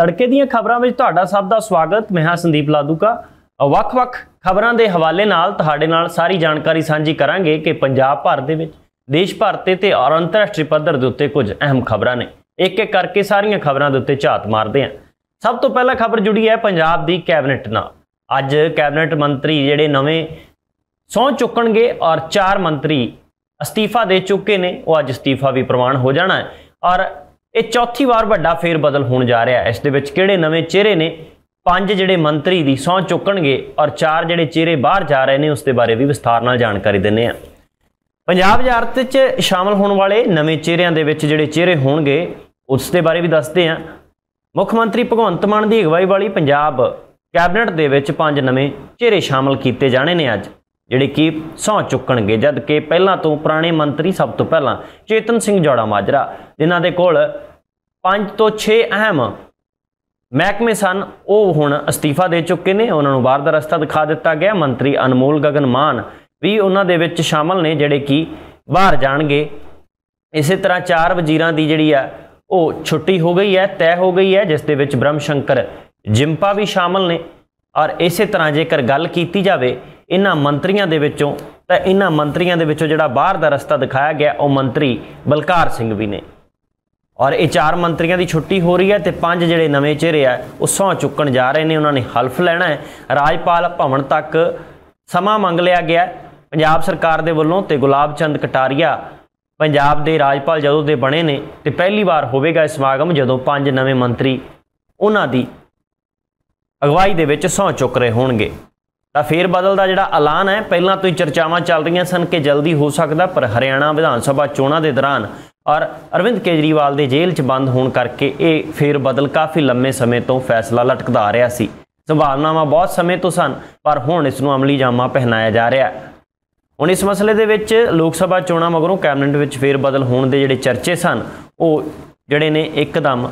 ਤੜਕੇ ਦੀਆਂ ਖਬਰਾਂ ਵਿੱਚ ਤੁਹਾਡਾ ਸਭ ਦਾ ਸਵਾਗਤ ਮੈਂ ਹਾਂ ਸੰਦੀਪ ਲਾਦੂਕਾ ਵੱਖ-ਵੱਖ ਖਬਰਾਂ ਦੇ ਹਵਾਲੇ ਨਾਲ ਤੁਹਾਡੇ ਨਾਲ ਸਾਰੀ ਜਾਣਕਾਰੀ ਸਾਂਝੀ ਕਰਾਂਗੇ ਕਿ ਪੰਜਾਬ ਭਰ ਦੇ ਵਿੱਚ ਦੇਸ਼ ਭਰ ਤੇ ਤੇ ਅੰਤਰਰਾਸ਼ਟਰੀ ਪੱਧਰ ਦੇ ਉੱਤੇ ਕੁਝ ਅਹਿਮ ਖਬਰਾਂ ਨੇ ਇੱਕ ਇੱਕ ਕਰਕੇ ਸਾਰੀਆਂ ਖਬਰਾਂ ਦੇ ਉੱਤੇ ਝਾਤ ਮਾਰਦੇ ਹਾਂ ਸਭ ਤੋਂ ਪਹਿਲਾਂ ਖਬਰ ਜੁੜੀ ਹੈ ਪੰਜਾਬ ਦੀ ਕੈਬਨਿਟ ਨਾਲ ਅੱਜ ਕੈਬਨਿਟ ਮੰਤਰੀ ਜਿਹੜੇ ਨਵੇਂ ਸੌ ਚੁੱਕਣਗੇ ਔਰ ਚਾਰ ਮੰਤਰੀ ਅਸਤੀਫਾ ਦੇ ਚੁੱਕੇ ਨੇ ਉਹ ਅੱਜ ਅਸਤੀਫਾ ਵੀ ਪ੍ਰਵਾਨ ਹੋ ਜਾਣਾ ਹੈ ਔਰ ਇਹ ਚੌਥੀ ਵਾਰ ਵੱਡਾ ਫੇਰ ਬਦਲ ਹੋਣ ਜਾ ਰਿਹਾ ਹੈ ਇਸ ਦੇ ਵਿੱਚ ਕਿਹੜੇ ਨਵੇਂ ਚਿਹਰੇ ਨੇ ਪੰਜ ਜਿਹੜੇ ਮੰਤਰੀ ਦੀ ਸੌਂ ਚੁੱਕਣਗੇ ਔਰ ਚਾਰ ਜਿਹੜੇ ਚਿਹਰੇ ਬਾਹਰ ਜਾ ਰਹੇ ਨੇ ਉਸ ਦੇ ਬਾਰੇ ਵੀ ਵਿਸਥਾਰ ਨਾਲ ਜਾਣਕਾਰੀ ਦਿੰਨੇ ਆ ਪੰਜਾਬ ਜਾਰਤ ਵਿੱਚ ਸ਼ਾਮਲ ਹੋਣ ਵਾਲੇ ਨਵੇਂ ਚਿਹਰਿਆਂ ਦੇ ਵਿੱਚ ਜਿਹੜੇ ਚਿਹਰੇ ਹੋਣਗੇ ਉਸ ਦੇ ਬਾਰੇ ਵੀ ਦੱਸਦੇ ਆ ਮੁੱਖ ਮੰਤਰੀ ਭਗਵੰਤ ਮਾਨ ਦੀ ਅਗਵਾਈ ਵਾਲੀ ਪੰਜਾਬ ਕੈਬਨਿਟ ਦੇ ਵਿੱਚ ਪੰਜ ਨਵੇਂ ਚਿਹਰੇ ਸ਼ਾਮਲ ਕੀਤੇ ਜਾਣੇ ਨੇ ਅੱਜ ਜਿਹੜੇ ਕਿ ਸੌ ਚੁੱਕਣਗੇ ਜਦ ਕਿ ਪਹਿਲਾਂ ਤੋਂ ਪੁਰਾਣੇ ਮੰਤਰੀ ਸਭ ਤੋਂ ਪਹਿਲਾਂ ਚੇਤਨ ਸਿੰਘ ਜੋੜਾ ਮਾਜਰਾ ਜਿਨ੍ਹਾਂ ਦੇ ਕੋਲ 5 ਤੋਂ 6 ਅਹਿਮ ਮਹਿਕਮੇ ਸਨ ਉਹ ਹੁਣ ਅਸਤੀਫਾ ਦੇ ਚੁੱਕੇ ਨੇ ਉਹਨਾਂ ਨੂੰ ਬਾਹਰ ਦਾ ਰਸਤਾ ਦਿਖਾ ਦਿੱਤਾ ਗਿਆ ਮੰਤਰੀ ਅਨਮੋਲ ਗਗਨ ਮਾਨ ਵੀ ਉਹਨਾਂ ਦੇ ਵਿੱਚ ਸ਼ਾਮਲ ਨੇ ਜਿਹੜੇ ਕਿ ਬਾਹਰ ਜਾਣਗੇ ਇਸੇ ਤਰ੍ਹਾਂ ਚਾਰ ਵਜ਼ੀਰਾਂ ਦੀ ਜਿਹੜੀ ਆ ਉਹ ਛੁੱਟੀ ਹੋ ਗਈ ਹੈ ਤੈਅ ਹੋ ਗਈ ਹੈ ਜਿਸ ਦੇ ਵਿੱਚ ਬ੍ਰਹਮ ਸ਼ੰਕਰ ਜਿੰਪਾ ਵੀ ਸ਼ਾਮਲ ਨੇ ਔਰ ਇਸੇ ਤਰ੍ਹਾਂ ਜੇਕਰ ਗੱਲ ਕੀਤੀ ਜਾਵੇ ਇਹਨਾਂ ਮੰਤਰੀਆਂ ਦੇ ਵਿੱਚੋਂ ਤਾਂ ਇਹਨਾਂ ਮੰਤਰੀਆਂ ਦੇ ਵਿੱਚੋਂ ਜਿਹੜਾ ਬਾਹਰ ਦਾ ਰਸਤਾ ਦਿਖਾਇਆ ਗਿਆ ਉਹ ਮੰਤਰੀ ਬਲਕਾਰ ਸਿੰਘ ਵੀ ਨੇ ਔਰ ਇਹ ਚਾਰ ਮੰਤਰੀਆਂ ਦੀ ਛੁੱਟੀ ਹੋ ਰਹੀ ਹੈ ਤੇ ਪੰਜ ਜਿਹੜੇ ਨਵੇਂ ਚਿਹਰੇ ਆ ਉਹ ਸੌ ਚੁੱਕਣ ਜਾ ਰਹੇ ਨੇ ਉਹਨਾਂ ਨੇ ਹਲਫ ਲੈਣਾ ਹੈ ਰਾਜਪਾਲ ਭਵਨ ਤੱਕ ਸਮਾਂ ਮੰਗ ਲਿਆ ਗਿਆ ਪੰਜਾਬ ਸਰਕਾਰ ਦੇ ਵੱਲੋਂ ਤੇ ਗੁਲਾਬ ਚੰਦ ਕਟਾਰੀਆ ਪੰਜਾਬ ਦੇ ਰਾਜਪਾਲ ਜਦੋਂ ਦੇ ਬਣੇ ਨੇ ਤੇ ਪਹਿਲੀ ਵਾਰ ਹੋਵੇਗਾ ਇਸ ਸਮਾਗਮ ਜਦੋਂ ਪੰਜ ਨਵੇਂ ਮੰਤਰੀ ਉਹਨਾਂ ਦੀ ਅਗਵਾਈ ਦੇ ਵਿੱਚ ਸੌ ਚੁੱਕ ਰਹੇ ਹੋਣਗੇ ਤਾਂ ਫੇਰ ਬਦਲ ਦਾ ਜਿਹੜਾ ਐਲਾਨ ਹੈ ਪਹਿਲਾਂ ਤੋਂ ਹੀ ਚਰਚਾਵਾਂ ਚੱਲ ਰਹੀਆਂ ਸਨ ਕਿ ਜਲਦੀ ਹੋ ਸਕਦਾ ਪਰ ਹਰਿਆਣਾ ਵਿਧਾਨ ਸਭਾ ਚੋਣਾਂ ਦੇ ਦੌਰਾਨ ਔਰ ਅਰਵਿੰਦ ਕੇਜਰੀਵਾਲ ਦੇ ਜੇਲ੍ਹ 'ਚ ਬੰਦ ਹੋਣ ਕਰਕੇ ਇਹ ਫੇਰ ਬਦਲ ਕਾਫੀ ਲੰਮੇ ਸਮੇਂ ਤੋਂ ਫੈਸਲਾ ਲਟਕਦਾ ਰਿਹਾ ਸੀ ਸੰਭਾਵਨਾਵਾਂ ਬਹੁਤ ਸਮੇਂ ਤੋਂ ਸਨ ਪਰ ਹੁਣ ਇਸ ਨੂੰ ਅਮਲੀ ਜਾਮਾ ਪਹਿਨਾਇਆ ਜਾ ਰਿਹਾ ਹੈ ਹੁਣ ਇਸ ਮਸਲੇ ਦੇ ਵਿੱਚ ਲੋਕ ਸਭਾ ਚੋਣਾਂ ਮਗਰੋਂ ਕੈਬਨਿਟ ਵਿੱਚ ਫੇਰ ਬਦਲ ਹੋਣ ਦੇ ਜਿਹੜੇ ਚਰਚੇ ਸਨ ਉਹ ਜਿਹੜੇ ਨੇ ਇੱਕਦਮ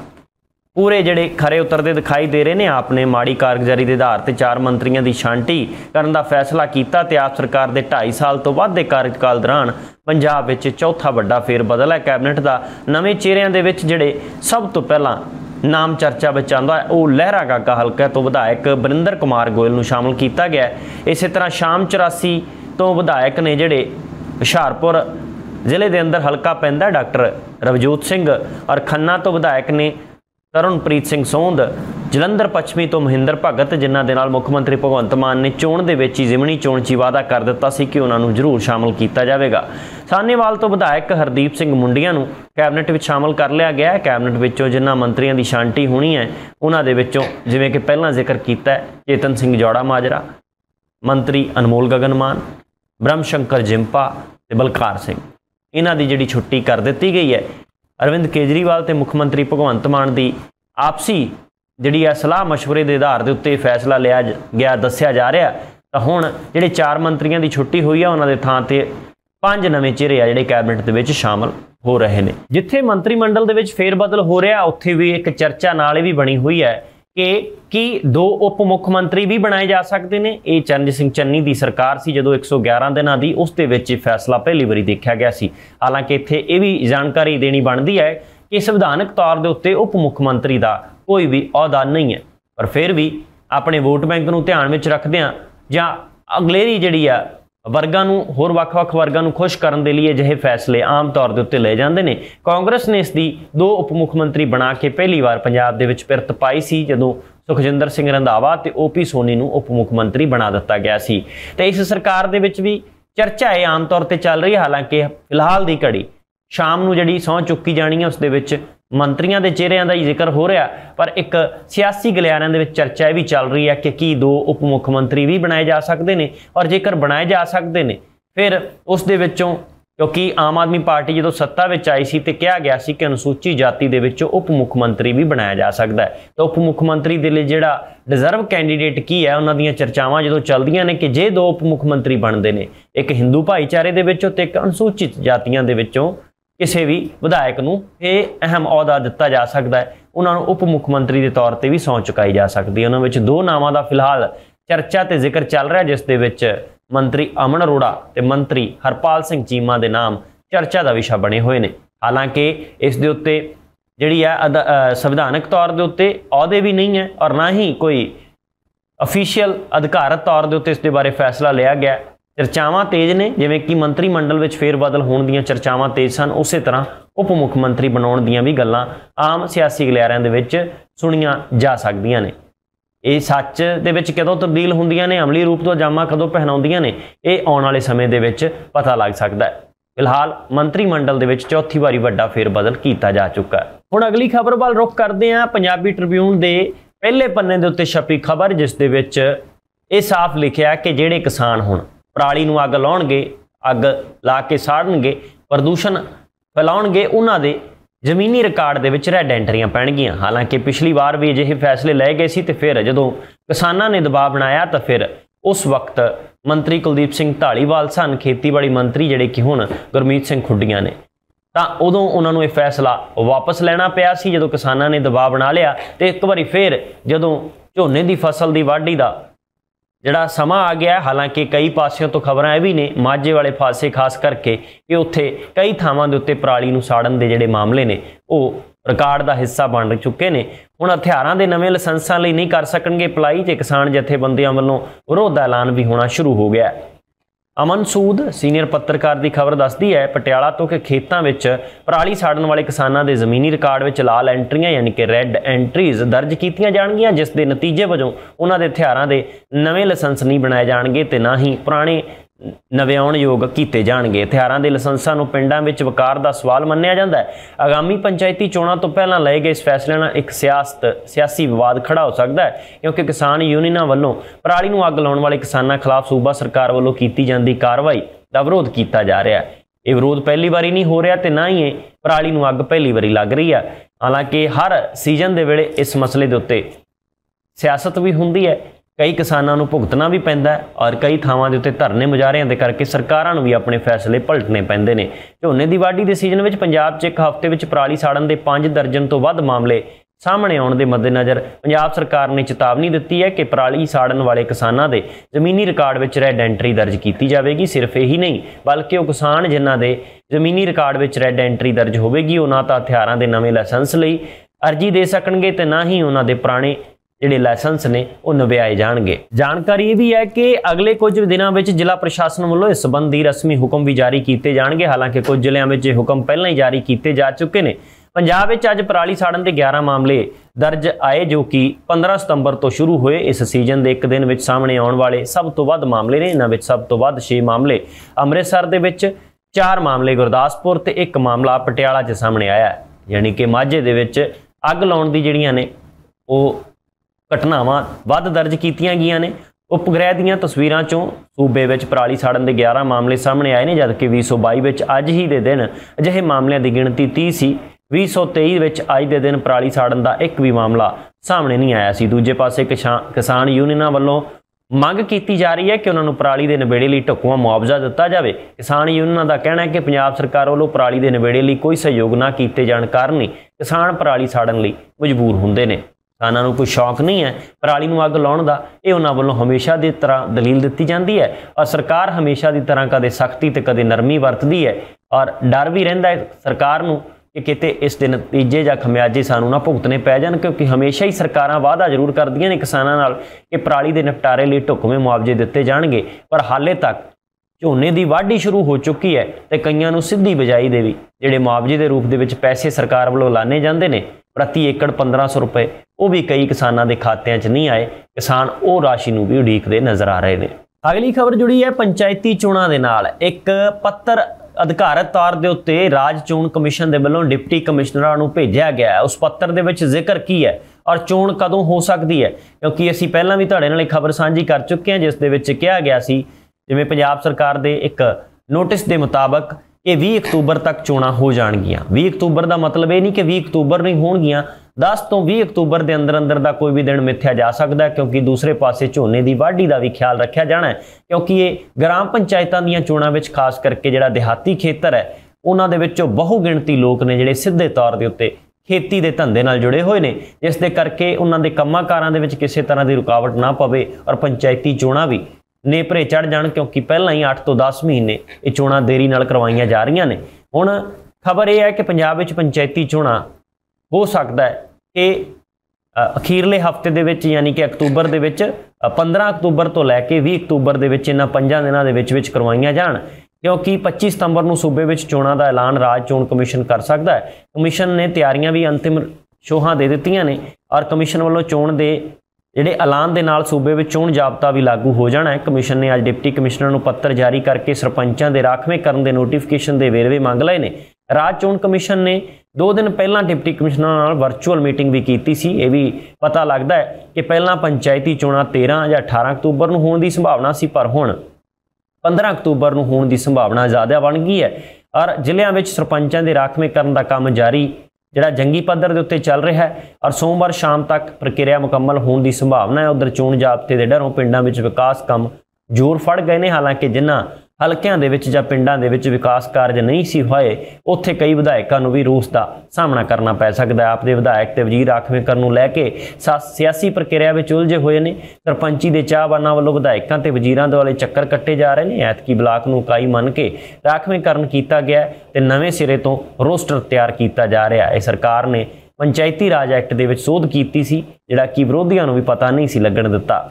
ਪੂਰੇ ਜਿਹੜੇ ਖਰੇ ਉਤਰਦੇ ਦਿਖਾਈ ਦੇ ਰਹੇ ਨੇ ਆਪਨੇ ਮਾੜੀ ਕਾਰਗੁਜ਼ਾਰੀ ਦੇ ਆਧਾਰ ਤੇ ਚਾਰ ਮੰਤਰੀਆਂ ਦੀ ਛਾਂਟੀ ਕਰਨ ਦਾ ਫੈਸਲਾ ਕੀਤਾ ਤੇ ਆਪ ਸਰਕਾਰ ਦੇ 2.5 ਸਾਲ ਤੋਂ ਵੱਧ ਦੇ ਕਾਰਜਕਾਲ ਦੌਰਾਨ ਪੰਜਾਬ ਵਿੱਚ ਚੌਥਾ ਵੱਡਾ ਫੇਰ ਬਦਲ ਹੈ ਕੈਬਨਿਟ ਦਾ ਨਵੇਂ ਚਿਹਰਿਆਂ ਦੇ ਵਿੱਚ ਜਿਹੜੇ ਸਭ ਤੋਂ ਪਹਿਲਾਂ ਨਾਮ ਚਰਚਾ ਵਿੱਚ ਹੈ ਉਹ ਲਹਿਰਾ ਗਾਗਾ ਹਲਕਾ ਤੋਂ ਵਿਧਾਇਕ ਬਰਿੰਦਰ ਕੁਮਾਰ ਗੋਇਲ ਨੂੰ ਸ਼ਾਮਲ ਕੀਤਾ ਗਿਆ ਇਸੇ ਤਰ੍ਹਾਂ ਸ਼ਾਮ 84 ਤੋਂ ਵਿਧਾਇਕ ਨੇ ਜਿਹੜੇ ਹੁਸ਼ਿਆਰਪੁਰ ਜ਼ਿਲ੍ਹੇ ਦੇ ਅੰਦਰ ਹਲਕਾ ਪੈਂਦਾ ਡਾਕਟਰ ਰਵਜੋਤ ਸਿੰਘ ਔਰ ਖੰਨਾ ਤੋਂ ਵਿਧਾਇਕ ਨੇ ਤਰਨਪ੍ਰੀਤ ਸਿੰਘ ਸੋਹੰਦ ਜਲੰਧਰ ਪੱਛਮੀ ਤੋਂ ਮਹਿੰਦਰ ਭਗਤ ਜਿਨ੍ਹਾਂ ਦੇ ਨਾਲ ਮੁੱਖ ਮੰਤਰੀ ਭਗਵੰਤ ਮਾਨ ਨੇ ਚੋਣ ਦੇ ਵਿੱਚ ਹੀ ਜ਼ਿਮਣੀ ਚੋਣ 'ਚ ਵਾਅਦਾ ਕਰ ਦਿੱਤਾ ਸੀ ਕਿ ਉਹਨਾਂ ਨੂੰ ਜ਼ਰੂਰ ਸ਼ਾਮਲ ਕੀਤਾ ਜਾਵੇਗਾ ਸਾਨੇਵਾਲ ਤੋਂ ਵਿਧਾਇਕ ਹਰਦੀਪ ਸਿੰਘ ਮੁੰਡੀਆਂ ਨੂੰ ਕੈਬਨਿਟ ਵਿੱਚ ਸ਼ਾਮਲ ਕਰ ਲਿਆ ਗਿਆ ਹੈ ਕੈਬਨਿਟ ਵਿੱਚੋਂ ਜਿਨ੍ਹਾਂ ਮੰਤਰੀਆਂ ਦੀ ਸ਼ਾਂਤੀ ਹੋਣੀ ਹੈ ਉਹਨਾਂ ਦੇ ਵਿੱਚੋਂ ਜਿਵੇਂ ਕਿ ਪਹਿਲਾਂ ਜ਼ਿਕਰ ਕੀਤਾ ਹੈ ਚੇਤਨ ਸਿੰਘ ਜੋੜਾ ਮਾਜਰਾ ਮੰਤਰੀ ਅਨਮੋਲ ਗਗਨਮਾਨ ਬ੍ਰਹਮ ਸ਼ੰਕਰ ਜਿੰਪਾ ਤੇ ਬਲਕਾਰ ਸਿੰਘ ਇਹਨਾਂ ਦੀ ਜਿਹੜੀ ਛੁੱਟੀ ਕਰ ਦਿੱਤੀ ਗਈ ਹੈ ਅਰਵਿੰਦ ਕੇਜਰੀਵਾਲ ਤੇ ਮੁੱਖ ਮੰਤਰੀ ਭਗਵੰਤ ਮਾਨ ਦੀ ਆਪਸੀ ਜਿਹੜੀ ਆ ਸਲਾਹ مشورے ਦੇ ਆਧਾਰ ਦੇ ਉੱਤੇ ਫੈਸਲਾ ਲਿਆ ਗਿਆ ਦੱਸਿਆ ਜਾ ਰਿਹਾ ਤਾਂ ਹੁਣ ਜਿਹੜੇ ਚਾਰ ਮੰਤਰੀਆਂ ਦੀ ਛੁੱਟੀ ਹੋਈ ਆ ਉਹਨਾਂ ਦੇ ਥਾਂ ਤੇ ਪੰਜ ਨਵੇਂ ਚਿਹਰੇ ਆ ਜਿਹੜੇ ਕੈਬਨਿਟ ਦੇ ਵਿੱਚ ਸ਼ਾਮਲ ਹੋ ਰਹੇ ਨੇ ਜਿੱਥੇ ਮੰਤਰੀ ਮੰਡਲ ਦੇ ਵਿੱਚ ਫੇਰਬਦਲ ਹੋ ਰਿਹਾ ਉੱਥੇ ਵੀ ਇੱਕ ਚਰਚਾ ਨਾਲ ਇਹ ਵੀ ਬਣੀ ਹੋਈ ਹੈ ਕਿ ਕੀ ਦੋ ਉਪ ਮੁੱਖ ਮੰਤਰੀ ਵੀ ਬਣਾਏ ਜਾ ਸਕਦੇ ਨੇ ਇਹ ਚਰਨ ਸਿੰਘ ਚੰਨੀ ਦੀ ਸਰਕਾਰ ਸੀ ਜਦੋਂ 111 ਦਿਨਾਂ ਦੀ ਉਸ ਦੇ ਵਿੱਚ ਫੈਸਲਾ ਪਹਿਲੀ ਵਾਰੀ ਦੇਖਿਆ ਗਿਆ ਸੀ ਹਾਲਾਂਕਿ ਇੱਥੇ ਇਹ ਵੀ ਜਾਣਕਾਰੀ ਦੇਣੀ ਬਣਦੀ ਹੈ ਕਿ ਸੰਵਿਧਾਨਕ ਤੌਰ ਦੇ ਉੱਤੇ ਉਪ ਮੁੱਖ ਮੰਤਰੀ ਦਾ ਕੋਈ ਵੀ ਅਹੁਦਾ ਨਹੀਂ ਹੈ ਪਰ ਫਿਰ ਵੀ ਆਪਣੇ ਵੋਟ ਬੈਂਕ ਨੂੰ ਧਿਆਨ ਵਿੱਚ ਰੱਖਦਿਆਂ ਜਾਂ ਅਗਲੇਰੀ ਜਿਹੜੀ ਆ ਵਰਗਾਂ ਨੂੰ ਹੋਰ ਵੱਖ-ਵੱਖ ਵਰਗਾਂ ਨੂੰ ਖੁਸ਼ ਕਰਨ ਦੇ ਲਈ ਅਜਿਹੇ ਫੈਸਲੇ ਆਮ ਤੌਰ ਦੇ ਉੱਤੇ ਲਏ ਜਾਂਦੇ ਨੇ ਕਾਂਗਰਸ ਨੇ ਇਸ ਦੀ ਦੋ ਉਪ ਮੁੱਖ ਮੰਤਰੀ ਬਣਾ ਕੇ ਪਹਿਲੀ ਵਾਰ ਪੰਜਾਬ ਦੇ ਵਿੱਚ ਪਿਰਤ ਪਾਈ ਸੀ ਜਦੋਂ ਸੁਖਜਿੰਦਰ ਸਿੰਘ ਰੰਧਾਵਾ ਤੇ ਓਪੀ ਸੋਨੀ ਨੂੰ ਉਪ ਮੁੱਖ ਮੰਤਰੀ ਬਣਾ ਦਿੱਤਾ ਗਿਆ ਸੀ ਤੇ ਇਸ ਸਰਕਾਰ ਦੇ ਵਿੱਚ ਵੀ ਚਰਚਾ ਇਹ ਆਮ ਤੌਰ ਤੇ ਚੱਲ ਰਹੀ ਹਾਲਾਂਕਿ ਫਿਲਹਾਲ ਦੀ ਘੜੀ ਸ਼ਾਮ ਨੂੰ ਜਿਹੜੀ ਸੌਂ ਚੁੱਕੀ ਜਾਣੀ ਹੈ ਉਸ ਦੇ ਵਿੱਚ ਮੰਤਰੀਆਂ ਦੇ ਚਿਹਰਿਆਂ ਦਾ ਹੀ ਜ਼ਿਕਰ ਹੋ ਰਿਹਾ ਪਰ ਇੱਕ ਸਿਆਸੀ ਗਲਿਆਰਿਆਂ ਦੇ ਵਿੱਚ ਚਰਚਾ ਇਹ ਵੀ ਚੱਲ ਰਹੀ ਹੈ ਕਿ ਕੀ ਦੋ ਉਪ ਮੁੱਖ ਮੰਤਰੀ ਵੀ ਬਣਾਏ ਜਾ ਸਕਦੇ ਨੇ ਔਰ ਜੇਕਰ ਬਣਾਏ ਜਾ ਸਕਦੇ ਨੇ ਫਿਰ ਉਸ ਦੇ ਵਿੱਚੋਂ ਕਿਉਂਕਿ ਆਮ ਆਦਮੀ ਪਾਰਟੀ ਜਦੋਂ ਸੱਤਾ ਵਿੱਚ ਆਈ ਸੀ ਤੇ ਕਿਹਾ ਗਿਆ ਸੀ ਕਿ ਅਨੁਸੂਚੀ ਜਾਤੀ ਦੇ ਵਿੱਚ ਉਪ ਮੁੱਖ ਮੰਤਰੀ ਵੀ ਬਣਾਇਆ ਜਾ ਸਕਦਾ ਹੈ ਤਾਂ ਉਪ ਮੁੱਖ ਮੰਤਰੀ ਦੇ ਲਈ ਜਿਹੜਾ ਰਿਜ਼ਰਵ ਕੈਂਡੀਡੇਟ ਕੀ ਹੈ ਉਹਨਾਂ ਦੀਆਂ ਚਰਚਾਵਾਂ ਜਦੋਂ ਚੱਲਦੀਆਂ ਨੇ ਕਿ ਜੇ ਦੋ ਉਪ ਮੁੱਖ ਮੰਤਰੀ ਬਣਦੇ ਨੇ ਇੱਕ ਹਿੰਦੂ ਭਾਈਚਾਰੇ ਦੇ ਵਿੱਚੋਂ ਤੇ ਇੱਕ ਅਨੁਸੂਚਿਤ ਜਾਤੀਆਂ ਦੇ ਵਿੱਚੋਂ ਕਿਸੇ ਵੀ ਵਿਧਾਇਕ ਨੂੰ ਇਹ ਅਹਿਮ ਅਹੁਦਾ ਦਿੱਤਾ ਜਾ ਸਕਦਾ ਹੈ ਉਹਨਾਂ ਨੂੰ ਉਪ ਮੁੱਖ ਮੰਤਰੀ ਦੇ ਤੌਰ ਤੇ ਵੀ ਸੌਂ ਚੁਕਾਈ ਜਾ ਸਕਦੀ ਹੈ ਉਹਨਾਂ ਵਿੱਚ ਦੋ ਨਾਵਾਂ ਦਾ ਫਿਲਹਾਲ ਚਰਚਾ ਤੇ ਜ਼ਿਕਰ ਚੱਲ ਰਿਹਾ ਜਿਸ ਦੇ ਵਿੱਚ ਮੰਤਰੀ ਅਮਨ ਅਰੋੜਾ ਤੇ ਮੰਤਰੀ ਹਰਪਾਲ ਸਿੰਘ ਚੀਮਾ ਦੇ ਨਾਮ ਚਰਚਾ ਦਾ ਵਿਸ਼ਾ ਬਣੇ ਹੋਏ ਨੇ ਹਾਲਾਂਕਿ ਇਸ ਦੇ ਉੱਤੇ ਜਿਹੜੀ ਹੈ ਸੰਵਿਧਾਨਕ ਤੌਰ ਦੇ ਉੱਤੇ ਅਹੁਦੇ ਵੀ ਨਹੀਂ ਹੈ ਔਰ ਨਾ ਹੀ ਕੋਈ ਅਫੀਸ਼ੀਅਲ ਅਧਿਕਾਰਤ ਤੌਰ ਦੇ ਉੱਤੇ ਇਸ ਦੇ ਬਾਰੇ ਫੈਸਲਾ ਲਿਆ ਗਿਆ ਚਰਚਾਵਾਂ ਤੇਜ਼ ਨੇ ਜਿਵੇਂ ਕਿ ਮੰਤਰੀ ਮੰਡਲ ਵਿੱਚ ਫੇਰ ਬਦਲ ਹੋਣ ਦੀਆਂ ਚਰਚਾਵਾਂ ਤੇਜ਼ ਸਨ ਉਸੇ ਤਰ੍ਹਾਂ ਉਪ ਮੁੱਖ ਮੰਤਰੀ ਬਣਾਉਣ ਦੀਆਂ ਵੀ ਗੱਲਾਂ ਆਮ ਸਿਆਸੀ ਗਲਿਆਰਿਆਂ ਦੇ ਵਿੱਚ ਸੁਣੀਆਂ ਜਾ ਸਕਦੀਆਂ ਨੇ ਇਹ ਸੱਚ ਦੇ ਵਿੱਚ ਕਦੋਂ ਤਬਦੀਲ ਹੁੰਦੀਆਂ ਨੇ ਅਮਲੀ ਰੂਪ ਤੋਂ ਜਾਮਾ ਕਦੋਂ ਪਹਿਨਾਉਂਦੀਆਂ ਨੇ ਇਹ ਆਉਣ ਵਾਲੇ ਸਮੇਂ ਦੇ ਵਿੱਚ ਪਤਾ ਲੱਗ ਸਕਦਾ ਹੈ ਫਿਲਹਾਲ ਮੰਤਰੀ ਮੰਡਲ ਦੇ ਵਿੱਚ ਚੌਥੀ ਵਾਰੀ ਵੱਡਾ ਫੇਰ ਬਦਲ ਕੀਤਾ ਜਾ ਚੁੱਕਾ ਹੈ ਹੁਣ ਅਗਲੀ ਖਬਰ ਵੱਲ ਰੁਖ ਕਰਦੇ ਹਾਂ ਪੰਜਾਬੀ ਟ੍ਰਿਬਿਊਨ ਦੇ ਪਹਿਲੇ ਪੰਨੇ ਦੇ ਉੱਤੇ ਛਪੀ ਖਬਰ ਜਿਸ ਦੇ ਵਿੱਚ ਇਹ ਸਾਫ਼ ਲਿਖਿਆ ਕਿ ਜਿਹੜੇ ਕਿਸਾਨ ਹੁਣ ਪਰਾਲੀ ਨੂੰ ਅੱਗ ਲਾਉਣਗੇ ਅੱਗ ਲਾ ਕੇ ਸਾੜਨਗੇ ਪ੍ਰਦੂਸ਼ਣ ਫੈਲਾਉਣਗੇ ਉਹਨਾਂ ਦੇ ਜ਼ਮੀਨੀ ਰਿਕਾਰਡ ਦੇ ਵਿੱਚ ਰੈੱਡ ਐਂਟਰੀਆਂ ਪੈਣਗੀਆਂ ਹਾਲਾਂਕਿ ਪਿਛਲੀ ਵਾਰ ਵੀ ਅਜਿਹੇ ਫੈਸਲੇ ਲਏ ਗਏ ਸੀ ਤੇ ਫਿਰ ਜਦੋਂ ਕਿਸਾਨਾਂ ਨੇ ਦਬਾਅ ਬਣਾਇਆ ਤਾਂ ਫਿਰ ਉਸ ਵਕਤ ਮੰਤਰੀ ਕੁਲਦੀਪ ਸਿੰਘ ਢਾਲੀਵਾਲ ਸਨ ਖੇਤੀਬਾੜੀ ਮੰਤਰੀ ਜਿਹੜੇ ਕਿ ਹੁਣ ਗੁਰਮੀਤ ਸਿੰਘ ਖੁੱਡੀਆਂ ਨੇ ਤਾਂ ਉਦੋਂ ਉਹਨਾਂ ਨੂੰ ਇਹ ਫੈਸਲਾ ਵਾਪਸ ਲੈਣਾ ਪਿਆ ਸੀ ਜਦੋਂ ਕਿਸਾਨਾਂ ਨੇ ਦਬਾਅ ਬਣਾ ਲਿਆ ਤੇ ਇੱਕ ਵਾਰੀ ਫਿਰ ਜਦੋਂ ਝੋਨੇ ਦੀ ਫਸਲ ਦੀ ਵਾਢੀ ਦਾ ਜਿਹੜਾ ਸਮਾਂ ਆ ਗਿਆ ਹਾਲਾਂਕਿ ਕਈ ਪਾਸਿਆਂ ਤੋਂ ਖਬਰਾਂ ਇਹ ਵੀ ਨੇ ਮਾਝੇ ਵਾਲੇ ਫਾਸੇ ਖਾਸ ਕਰਕੇ ਕਿ ਉੱਥੇ ਕਈ ਥਾਵਾਂ ਦੇ ਉੱਤੇ ਪਰਾਲੀ ਨੂੰ ਸਾੜਨ ਦੇ ਜਿਹੜੇ ਮਾਮਲੇ ਨੇ ਉਹ ਰਿਕਾਰਡ ਦਾ ਹਿੱਸਾ ਬਣ ਚੁੱਕੇ ਨੇ ਹੁਣ ਹਥਿਆਰਾਂ ਦੇ ਨਵੇਂ ਲਾਇਸੈਂਸਾਂ ਲਈ ਨਹੀਂ ਕਰ ਸਕਣਗੇ ਅਪਲਾਈ ਤੇ ਕਿਸਾਨ ਜਥੇਬੰਦੀਆਂ ਵੱਲੋਂ ਵਿਰੋਧ ਦਾ ਐਲਾਨ ਵੀ ਹੋਣਾ ਸ਼ੁਰੂ ਹੋ ਗਿਆ ਹੈ ਅਮਨ ਸੂਦ ਸੀਨੀਅਰ ਪੱਤਰਕਾਰ ਦੀ ਖਬਰ ਦੱਸਦੀ ਹੈ ਪਟਿਆਲਾ ਤੋਂ ਕਿ ਖੇਤਾਂ ਵਿੱਚ ਪਰਾਲੀ ਸਾੜਨ ਵਾਲੇ ਕਿਸਾਨਾਂ ਦੇ ਜ਼ਮੀਨੀ ਰਿਕਾਰਡ ਵਿੱਚ ਲਾਲ ਐਂਟਰੀਆਂ ਯਾਨੀ ਕਿ ਰੈੱਡ ਐਂਟਰੀਜ਼ ਦਰਜ ਕੀਤੀਆਂ ਜਾਣਗੀਆਂ ਜਿਸ ਦੇ ਨਤੀਜੇ ਵਜੋਂ ਉਹਨਾਂ ਦੇ ਹਥਿਆਰਾਂ ਦੇ ਨਵੇਂ ਲਾਇਸੈਂਸ ਨਹੀਂ ਬਣਾਏ ਜਾਣਗੇ ਤੇ ਨਾ ਹੀ ਪੁਰਾਣੇ ਨਵਿਆਉਣ ਯੋਗ ਕੀਤੇ ਜਾਣਗੇ ਹਥਿਆਰਾਂ ਦੇ ਲਾਇਸੈਂਸਾਂ ਨੂੰ ਪਿੰਡਾਂ ਵਿੱਚ ਵਕਾਰ ਦਾ ਸਵਾਲ ਮੰਨਿਆ ਜਾਂਦਾ ਹੈ ਆਗਾਮੀ ਪੰਚਾਇਤੀ ਚੋਣਾਂ ਤੋਂ ਪਹਿਲਾਂ ਲਏ ਗਏ ਇਸ ਫੈਸਲੇ ਨਾਲ ਇੱਕ ਸਿਆਸਤ ਸਿਆਸੀ ਵਿਵਾਦ ਖੜਾ ਹੋ ਸਕਦਾ ਹੈ ਕਿਉਂਕਿ ਕਿਸਾਨ ਯੂਨੀਅਨਾਂ ਵੱਲੋਂ ਪਰਾਲੀ ਨੂੰ ਅੱਗ ਲਾਉਣ ਵਾਲੇ ਕਿਸਾਨਾਂ ਖਿਲਾਫ ਸੂਬਾ ਸਰਕਾਰ ਵੱਲੋਂ ਕੀਤੀ ਜਾਂਦੀ ਕਾਰਵਾਈ ਦਾ ਵਿਰੋਧ ਕੀਤਾ ਜਾ ਰਿਹਾ ਹੈ ਇਹ ਵਿਰੋਧ ਪਹਿਲੀ ਵਾਰੀ ਨਹੀਂ ਹੋ ਰਿਹਾ ਤੇ ਨਾ ਹੀ ਇਹ ਪਰਾਲੀ ਨੂੰ ਅੱਗ ਪਹਿਲੀ ਵਾਰੀ ਲੱਗ ਰਹੀ ਹੈ ਹਾਲਾਂਕਿ ਹਰ ਸੀਜ਼ਨ ਦੇ ਵੇਲੇ ਇਸ ਮਸਲੇ ਦੇ ਉੱਤੇ ਸਿਆਸਤ ਵੀ ਹੁੰਦੀ ਹੈ ਕਈ ਕਿਸਾਨਾਂ ਨੂੰ ਭੁਗਤਣਾ ਵੀ ਪੈਂਦਾ ਹੈ ਔਰ ਕਈ ਥਾਵਾਂ ਦੇ ਉੱਤੇ ਧਰਨੇ ਮੁਜ਼ਾਹਰਿਆਂ ਦੇ ਕਰਕੇ ਸਰਕਾਰਾਂ ਨੂੰ ਵੀ ਆਪਣੇ ਫੈਸਲੇ ਪਲਟਨੇ ਪੈਂਦੇ ਨੇ ਝੋਨੇ ਦੀ ਵਾਢੀ ਦੇ ਸੀਜ਼ਨ ਵਿੱਚ ਪੰਜਾਬ 'ਚ ਇੱਕ ਹਫ਼ਤੇ ਵਿੱਚ ਪਰਾਲੀ ਸਾੜਨ ਦੇ 5 ਦਰਜਨ ਤੋਂ ਵੱਧ ਮਾਮਲੇ ਸਾਹਮਣੇ ਆਉਣ ਦੇ ਮੱਦੇਨਜ਼ਰ ਪੰਜਾਬ ਸਰਕਾਰ ਨੇ ਚੇਤਾਵਨੀ ਦਿੱਤੀ ਹੈ ਕਿ ਪਰਾਲੀ ਸਾੜਨ ਵਾਲੇ ਕਿਸਾਨਾਂ ਦੇ ਜ਼ਮੀਨੀ ਰਿਕਾਰਡ ਵਿੱਚ ਰੈੱਡ ਐਂਟਰੀ ਦਰਜ ਕੀਤੀ ਜਾਵੇਗੀ ਸਿਰਫ ਇਹੀ ਨਹੀਂ ਬਲਕਿ ਉਹ ਕਿਸਾਨ ਜਿਨ੍ਹਾਂ ਦੇ ਜ਼ਮੀਨੀ ਰਿਕਾਰਡ ਵਿੱਚ ਰੈੱਡ ਐਂਟਰੀ ਦਰਜ ਹੋਵੇਗੀ ਉਹਨਾਂ ਤਾਂ ਹਥਿਆਰਾਂ ਦੇ ਨਵੇਂ ਲਾਇਸੈਂਸ ਲਈ ਅਰਜੀ ਦੇ ਸਕਣਗੇ ਤੇ ਨਾ ਹੀ ਉਹਨਾਂ ਦੇ ਪੁਰਾਣੇ ਜਿਹੜੇ ਲਾਇਸੈਂਸ ਨੇ ਉਹ ਨਵਿਆਏ ਜਾਣਗੇ ਜਾਣਕਾਰੀ ਇਹ ਵੀ ਹੈ ਕਿ ਅਗਲੇ ਕੁਝ ਦਿਨਾਂ ਵਿੱਚ ਜ਼ਿਲ੍ਹਾ ਪ੍ਰਸ਼ਾਸਨ ਵੱਲੋਂ ਇਸ ਸੰਬੰਧੀ ਰਸਮੀ ਹੁਕਮ ਵੀ ਜਾਰੀ ਕੀਤੇ ਜਾਣਗੇ ਹਾਲਾਂਕਿ ਕੁਝ ਜ਼ਿਲ੍ਹਿਆਂ ਵਿੱਚ ਇਹ ਹੁਕਮ ਪਹਿਲਾਂ ਹੀ ਜਾਰੀ ਕੀਤੇ ਜਾ ਚੁੱਕੇ ਨੇ ਪੰਜਾਬ ਵਿੱਚ ਅੱਜ ਪਰਾਲੀ ਸਾੜਨ ਦੇ 11 ਮਾਮਲੇ ਦਰਜ ਆਏ ਜੋ ਕਿ 15 ਸਤੰਬਰ ਤੋਂ ਸ਼ੁਰੂ ਹੋਏ ਇਸ ਸੀਜ਼ਨ ਦੇ ਇੱਕ ਦਿਨ ਵਿੱਚ ਸਾਹਮਣੇ ਆਉਣ ਵਾਲੇ ਸਭ ਤੋਂ ਵੱਧ ਮਾਮਲੇ ਨੇ ਇਹਨਾਂ ਵਿੱਚ ਸਭ ਤੋਂ ਵੱਧ 6 ਮਾਮਲੇ ਅੰਮ੍ਰਿਤਸਰ ਦੇ ਵਿੱਚ 4 ਮਾਮਲੇ ਗੁਰਦਾਸਪੁਰ ਤੇ ਇੱਕ ਮਾਮਲਾ ਪਟਿਆਲਾ 'ਚ ਸਾਹਮਣੇ ਆਇਆ ਯਾਨੀ ਕਿ ਮਾਝੇ ਦੇ ਵਿੱਚ ਅੱਗ ਲਾਉਣ ਦੀ ਜਿਹੜੀਆਂ ਨੇ ਉਹ ਘਟਨਾਵਾਂ ਵੱਧ ਦਰਜ ਕੀਤੀਆਂ ਗਈਆਂ ਨੇ ਉਪਗ੍ਰਹਿ ਦੀਆਂ ਤਸਵੀਰਾਂ ਚੋਂ ਸੂਬੇ ਵਿੱਚ ਪ੍ਰਾਲੀ ਸਾੜਨ ਦੇ 11 ਮਾਮਲੇ ਸਾਹਮਣੇ ਆਏ ਨੇ ਜਦਕਿ 2022 ਵਿੱਚ ਅੱਜ ਹੀ ਦੇ ਦਿਨ ਅਜਿਹੇ ਮਾਮਲਿਆਂ ਦੀ ਗਿਣਤੀ 30 ਸੀ 2023 ਵਿੱਚ ਅੱਜ ਦੇ ਦਿਨ ਪ੍ਰਾਲੀ ਸਾੜਨ ਦਾ ਇੱਕ ਵੀ ਮਾਮਲਾ ਸਾਹਮਣੇ ਨਹੀਂ ਆਇਆ ਸੀ ਦੂਜੇ ਪਾਸੇ ਕਿਸਾਨ ਯੂਨੀਅਨਾਂ ਵੱਲੋਂ ਮੰਗ ਕੀਤੀ ਜਾ ਰਹੀ ਹੈ ਕਿ ਉਹਨਾਂ ਨੂੰ ਪ੍ਰਾਲੀ ਦੇ ਨਵੇੜੇ ਲਈ ਢੁਕਵਾਂ ਮੁਆਵਜ਼ਾ ਦਿੱਤਾ ਜਾਵੇ ਕਿਸਾਨ ਯੂਨੀਅਨਾਂ ਦਾ ਕਹਿਣਾ ਹੈ ਕਿ ਪੰਜਾਬ ਸਰਕਾਰ ਵੱਲੋਂ ਪ੍ਰਾਲੀ ਦੇ ਨਵੇੜੇ ਲਈ ਕੋਈ ਸਹਿਯੋਗ ਨਾ ਕੀਤੇ ਜਾਣ ਕਾਰਨ ਹੀ ਕਿਸਾਨ ਪ੍ਰਾਲੀ ਸਾੜਨ ਲਈ ਮਜਬੂਰ ਹੁੰਦੇ ਨੇ ਖਾਨਾ ਨੂੰ ਕੋਈ ਸ਼ੌਕ ਨਹੀਂ ਹੈ ਪਰਾਲੀ ਨੂੰ ਅੱਗ ਲਾਉਣ ਦਾ ਇਹ ਉਹਨਾਂ ਵੱਲੋਂ ਹਮੇਸ਼ਾ ਦੀ ਤਰ੍ਹਾਂ ਦਲੀਲ ਦਿੱਤੀ ਜਾਂਦੀ ਹੈ ਔਰ ਸਰਕਾਰ ਹਮੇਸ਼ਾ ਦੀ ਤਰ੍ਹਾਂ ਕਦੇ ਸਖਤੀ ਤੇ ਕਦੇ ਨਰਮੀ ਵਰਤਦੀ ਹੈ ਔਰ ਡਰ ਵੀ ਰਹਿੰਦਾ ਹੈ ਸਰਕਾਰ ਨੂੰ ਕਿ ਕਿਤੇ ਇਸ ਦੇ ਨਤੀਜੇ ਜਾਂ ਖਮਿਆਜੇ ਸਾਨੂੰ ਨਾ ਭੁਗਤਨੇ ਪੈ ਜਾਣ ਕਿਉਂਕਿ ਹਮੇਸ਼ਾ ਹੀ ਸਰਕਾਰਾਂ ਵਾਅਦਾ ਜ਼ਰੂਰ ਕਰਦੀਆਂ ਨੇ ਕਿਸਾਨਾਂ ਨਾਲ ਕਿ ਪਰਾਲੀ ਦੇ ਨਿਪਟਾਰੇ ਲਈ ਢੁਕਵੇਂ ਮੁਆਵਜ਼ੇ ਦਿੱਤੇ ਜਾਣਗੇ ਪਰ ਹਾਲੇ ਤੱਕ ਝੋਨੇ ਦੀ ਵਾਢੀ ਸ਼ੁਰੂ ਹੋ ਚੁੱਕੀ ਹੈ ਤੇ ਕਈਆਂ ਨੂੰ ਸਿੱਧੀ ਬਜਾਈ ਦੇ ਵੀ ਜਿਹੜੇ ਮੁਆਵਜ਼ੇ ਦੇ ਰੂਪ ਦੇ ਵਿੱਚ ਪੈਸੇ ਸਰਕਾਰ ਵੱਲੋਂ ਲਾਣੇ ਜਾਂਦੇ ਨੇ ਪ੍ਰਤੀ ਏਕੜ 1500 ਰੁਪਏ ਉਹ ਵੀ ਕਈ ਕਿਸਾਨਾਂ ਦੇ ਖਾਤਿਆਂ 'ਚ ਨਹੀਂ ਆਏ ਕਿਸਾਨ ਉਹ ਰਾਸ਼ੀ ਨੂੰ ਵੀ ਉਡੀਕਦੇ ਨਜ਼ਰ ਆ ਰਹੇ ਨੇ ਅਗਲੀ ਖਬਰ ਜੁੜੀ ਹੈ ਪੰਚਾਇਤੀ ਚੋਣਾਂ ਦੇ ਨਾਲ ਇੱਕ ਪੱਤਰ ਅਧਿਕਾਰਤ ਤੌਰ ਦੇ ਉੱਤੇ ਰਾਜ ਚੋਣ ਕਮਿਸ਼ਨ ਦੇ ਵੱਲੋਂ ਡਿਪਟੀ ਕਮਿਸ਼ਨਰਾਂ ਨੂੰ ਭੇਜਿਆ ਗਿਆ ਹੈ ਉਸ ਪੱਤਰ ਦੇ ਵਿੱਚ ਜ਼ਿਕਰ ਕੀ ਹੈ ਔਰ ਚੋਣ ਕਦੋਂ ਹੋ ਸਕਦੀ ਹੈ ਕਿਉਂਕਿ ਅਸੀਂ ਪਹਿਲਾਂ ਵੀ ਤੁਹਾਡੇ ਨਾਲ ਇਹ ਖਬਰ ਸਾਂਝੀ ਕਰ ਚੁੱਕੇ ਹਾਂ ਜਿਸ ਦੇ ਵਿੱਚ ਕਿਹਾ ਗਿਆ ਸੀ ਜਿਵੇਂ ਪੰਜਾਬ ਸਰਕਾਰ ਦੇ ਇੱਕ ਨੋਟਿਸ ਦੇ ਮੁਤਾਬਕ ਕਿ 20 ਅਕਤੂਬਰ ਤੱਕ ਚੋਣਾਂ ਹੋ ਜਾਣਗੀਆਂ 20 ਅਕਤੂਬਰ ਦਾ ਮਤਲਬ ਇਹ ਨਹੀਂ ਕਿ 20 ਅਕਤੂਬਰ ਨਹੀਂ ਹੋਣਗੀਆਂ 10 ਤੋਂ 20 ਅਕਤੂਬਰ ਦੇ ਅੰਦਰ ਅੰਦਰ ਦਾ ਕੋਈ ਵੀ ਦਿਨ ਮਿੱਥਿਆ ਜਾ ਸਕਦਾ ਹੈ ਕਿਉਂਕਿ ਦੂਸਰੇ ਪਾਸੇ ਝੋਨੇ ਦੀ ਵਾਢੀ ਦਾ ਵੀ ਖਿਆਲ ਰੱਖਿਆ ਜਾਣਾ ਹੈ ਕਿਉਂਕਿ ਇਹ ਗ੍ਰਾਮ ਪੰਚਾਇਤਾਂ ਦੀਆਂ ਚੋਣਾਂ ਵਿੱਚ ਖਾਸ ਕਰਕੇ ਜਿਹੜਾ ਦਿਹਾਤੀ ਖੇਤਰ ਹੈ ਉਹਨਾਂ ਦੇ ਵਿੱਚੋਂ ਬਹੁ ਗਿਣਤੀ ਲੋਕ ਨੇ ਜਿਹੜੇ ਸਿੱਧੇ ਤੌਰ ਦੇ ਉੱਤੇ ਖੇਤੀ ਦੇ ਧੰਦੇ ਨਾਲ ਜੁੜੇ ਹੋਏ ਨੇ ਜਿਸ ਦੇ ਕਰਕੇ ਉਹਨਾਂ ਦੇ ਕੰਮਾਂਕਾਰਾਂ ਦੇ ਵਿੱਚ ਕਿਸੇ ਤਰ੍ਹਾਂ ਦੀ ਰੁਕਾਵਟ ਨਾ ਪਵੇ ਔਰ ਪੰਚਾਇਤੀ ਚੋਣਾਂ ਵੀ ਨੇਪਰੇ ਚੜ ਜਾਣ ਕਿਉਂਕਿ ਪਹਿਲਾਂ ਹੀ 8 ਤੋਂ 10 ਮਹੀਨੇ ਇਹ ਚੋਣਾਂ ਦੇਰੀ ਨਾਲ ਕਰਵਾਈਆਂ ਜਾ ਰਹੀਆਂ ਨੇ ਹੁਣ ਖਬਰ ਇਹ ਹੈ ਕਿ ਪੰਜਾਬ ਵਿੱਚ ਪੰਚਾਇਤੀ ਚੋਣਾਂ ਹੋ ਸਕਦਾ ਹੈ ਕਿ ਅਖੀਰਲੇ ਹਫਤੇ ਦੇ ਵਿੱਚ ਯਾਨੀ ਕਿ ਅਕਤੂਬਰ ਦੇ ਵਿੱਚ 15 ਅਕਤੂਬਰ ਤੋਂ ਲੈ ਕੇ 20 ਅਕਤੂਬਰ ਦੇ ਵਿੱਚ ਇਹਨਾਂ ਪੰਜਾਂ ਦਿਨਾਂ ਦੇ ਵਿੱਚ ਵਿੱਚ ਕਰਵਾਈਆਂ ਜਾਣ ਕਿਉਂਕਿ 25 ਸਤੰਬਰ ਨੂੰ ਸੂਬੇ ਵਿੱਚ ਚੋਣਾਂ ਦਾ ਐਲਾਨ ਰਾਜ ਚੋਣ ਕਮਿਸ਼ਨ ਕਰ ਸਕਦਾ ਹੈ ਕਮਿਸ਼ਨ ਨੇ ਤਿਆਰੀਆਂ ਵੀ ਅੰਤਿਮ ਸ਼ੋਹਾਂ ਦੇ ਦਿੱਤੀਆਂ ਨੇ ਔਰ ਕਮਿਸ਼ਨ ਵੱਲੋਂ ਚੋਣ ਦੇ ਜਿਹੜੇ ਐਲਾਨ ਦੇ ਨਾਲ ਸੂਬੇ ਵਿੱਚ ਚੋਣ ਜਾਬਤਾ ਵੀ ਲਾਗੂ ਹੋ ਜਾਣਾ ਹੈ ਕਮਿਸ਼ਨ ਨੇ ਅੱਜ ਡਿਪਟੀ ਕਮਿਸ਼ਨਰ ਨੂੰ ਪੱਤਰ ਜਾਰੀ ਕਰਕੇ ਸਰਪੰਚਾਂ ਦੇ ਰਾਖਵੇਂ ਕਰਨ ਦੇ ਨੋਟੀਫਿਕੇਸ਼ਨ ਦੇ ਵੇਰਵੇ ਮੰਗ ਲਏ ਨੇ ਰਾਜ ਚੋਣ ਕਮਿਸ਼ਨ ਨੇ 2 ਦਿਨ ਪਹਿਲਾਂ ਡਿਪਟੀ ਕਮਿਸ਼ਨਰ ਨਾਲ ਵਰਚੁਅਲ ਮੀਟਿੰਗ ਵੀ ਕੀਤੀ ਸੀ ਇਹ ਵੀ ਪਤਾ ਲੱਗਦਾ ਹੈ ਕਿ ਪਹਿਲਾਂ ਪੰਚਾਇਤੀ ਚੋਣਾਂ 13 ਜਾਂ 18 ਅਕਤੂਬਰ ਨੂੰ ਹੋਣ ਦੀ ਸੰਭਾਵਨਾ ਸੀ ਪਰ ਹੁਣ 15 ਅਕਤੂਬਰ ਨੂੰ ਹੋਣ ਦੀ ਸੰਭਾਵਨਾ ਜ਼ਿਆਦਾ ਬਣ ਗਈ ਹੈ ਔਰ ਜ਼ਿਲ੍ਹਿਆਂ ਵਿੱਚ ਸਰਪੰਚਾਂ ਦੇ ਰਾਖਵੇਂ ਕਰਨ ਦਾ ਕੰਮ ਜਾਰੀ ਜਿਹੜਾ ਜੰਗੀ ਪੱਧਰ ਦੇ ਉੱਤੇ ਚੱਲ ਰਿਹਾ ਹੈ ਔਰ ਸੋਮਵਾਰ ਸ਼ਾਮ ਤੱਕ ਪ੍ਰਕਿਰਿਆ ਮੁਕੰਮਲ ਹੋਣ ਦੀ ਸੰਭਾਵਨਾ ਹੈ ਉਧਰ ਚੋਣ ਜਾਬਤੇ ਦੇ ਡਰੋਂ ਪਿੰਡਾਂ ਵਿੱਚ ਵਿਕਾਸ ਕੰਮ ਜ਼ੋਰ ਫੜ ਗਏ ਨੇ ਹਾਲਾਂਕਿ ਜਿਨ੍ਹਾਂ ਹਲਕਿਆਂ ਦੇ ਵਿੱਚ ਜਾਂ ਪਿੰਡਾਂ ਦੇ ਵਿੱਚ ਵਿਕਾਸ ਕਾਰਜ ਨਹੀਂ ਸੀ ਹੋਏ ਉੱਥੇ ਕਈ ਵਿਧਾਇਕਾਂ ਨੂੰ ਵੀ ਰੋਸ ਦਾ ਸਾਹਮਣਾ ਕਰਨਾ ਪੈ ਸਕਦਾ ਹੈ ਆਪਦੇ ਵਿਧਾਇਕ ਤੇ ਵਜ਼ੀਰ ਆਖਵੇਂ ਕਰਨ ਨੂੰ ਲੈ ਕੇ ਸਿਆਸੀ ਪ੍ਰਕਿਰਿਆ ਵਿੱਚ ਉਲਝੇ ਹੋਏ ਨੇ ਸਰਪੰਚੀ ਦੇ ਚਾਹਵਾਨਾਂ ਵੱਲੋਂ ਵਿਧਾਇਕਾਂ ਤੇ ਵਜ਼ੀਰਾਂ ਦੇ ਵਾਲੇ ਚੱਕਰ ਕੱਟੇ ਜਾ ਰਹੇ ਨੇ ਐਤਕੀ ਬਲਾਕ ਨੂੰ ਕਾਈ ਮੰਨ ਕੇ ਕਰਨ ਕੀਤਾ ਗਿਆ ਤੇ ਨਵੇਂ ਸਿਰੇ ਤੋਂ ਰੋਸਟਰ ਤਿਆਰ ਕੀਤਾ ਜਾ ਰਿਹਾ ਹੈ ਸਰਕਾਰ ਨੇ ਪੰਚਾਇਤੀ ਰਾਜ ਐਕਟ ਦੇ ਵਿੱਚ ਸੋਧ ਕੀਤੀ ਸੀ ਜਿਹੜਾ ਕਿ ਵਿਰੋਧੀਆਂ ਨੂੰ ਵੀ ਪਤਾ ਨਹੀਂ ਸੀ ਲੱਗਣ ਦਿੱਤਾ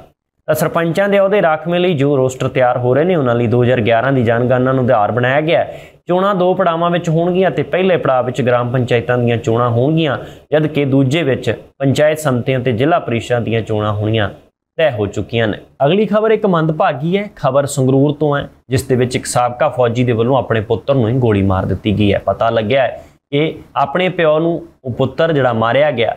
ਸਰਪੰਚਾਂ ਦੇ ਅਹੁਦੇ ਰੱਖਣ ਲਈ ਜੋ ਰੋਸਟਰ ਤਿਆਰ ਹੋ ਰਹੇ ਨੇ ਉਹਨਾਂ ਲਈ 2011 ਦੀ ਜਨਗਣਨਾ ਨੂੰ ਆਧਾਰ ਬਣਾਇਆ ਗਿਆ ਹੈ ਚੋਣਾਂ ਦੋ ਪੜਾਵਾਂ ਵਿੱਚ ਹੋਣਗੀਆਂ ਤੇ ਪਹਿਲੇ ਪੜਾਅ ਵਿੱਚ ਗ੍ਰਾਮ ਪੰਚਾਇਤਾਂ ਦੀਆਂ ਚੋਣਾਂ ਹੋਣਗੀਆਂ ਜਦਕਿ ਦੂਜੇ ਵਿੱਚ ਪੰਚਾਇਤ ਸੰਮਤੀਆਂ ਤੇ ਜ਼ਿਲ੍ਹਾ ਪਰਿਸ਼ਦਾਂ ਦੀਆਂ ਚੋਣਾਂ ਹੋਣੀਆਂ ਤੈਅ ਹੋ ਚੁੱਕੀਆਂ ਨੇ ਅਗਲੀ ਖਬਰ ਇੱਕ ਮੰਦਭਾਗੀ ਹੈ ਖਬਰ ਸੰਗਰੂਰ ਤੋਂ ਹੈ ਜਿਸ ਦੇ ਵਿੱਚ ਇੱਕ ਸਾਬਕਾ ਫੌਜੀ ਦੇ ਵੱਲੋਂ ਆਪਣੇ ਪੁੱਤਰ ਨੂੰ ਹੀ ਗੋਲੀ ਮਾਰ ਦਿੱਤੀ ਗਈ ਹੈ ਪਤਾ ਲੱਗਿਆ ਹੈ ਕਿ ਆਪਣੇ ਪਿਓ ਨੂੰ ਉਹ ਪੁੱਤਰ ਜਿਹੜਾ ਮਾਰਿਆ ਗਿਆ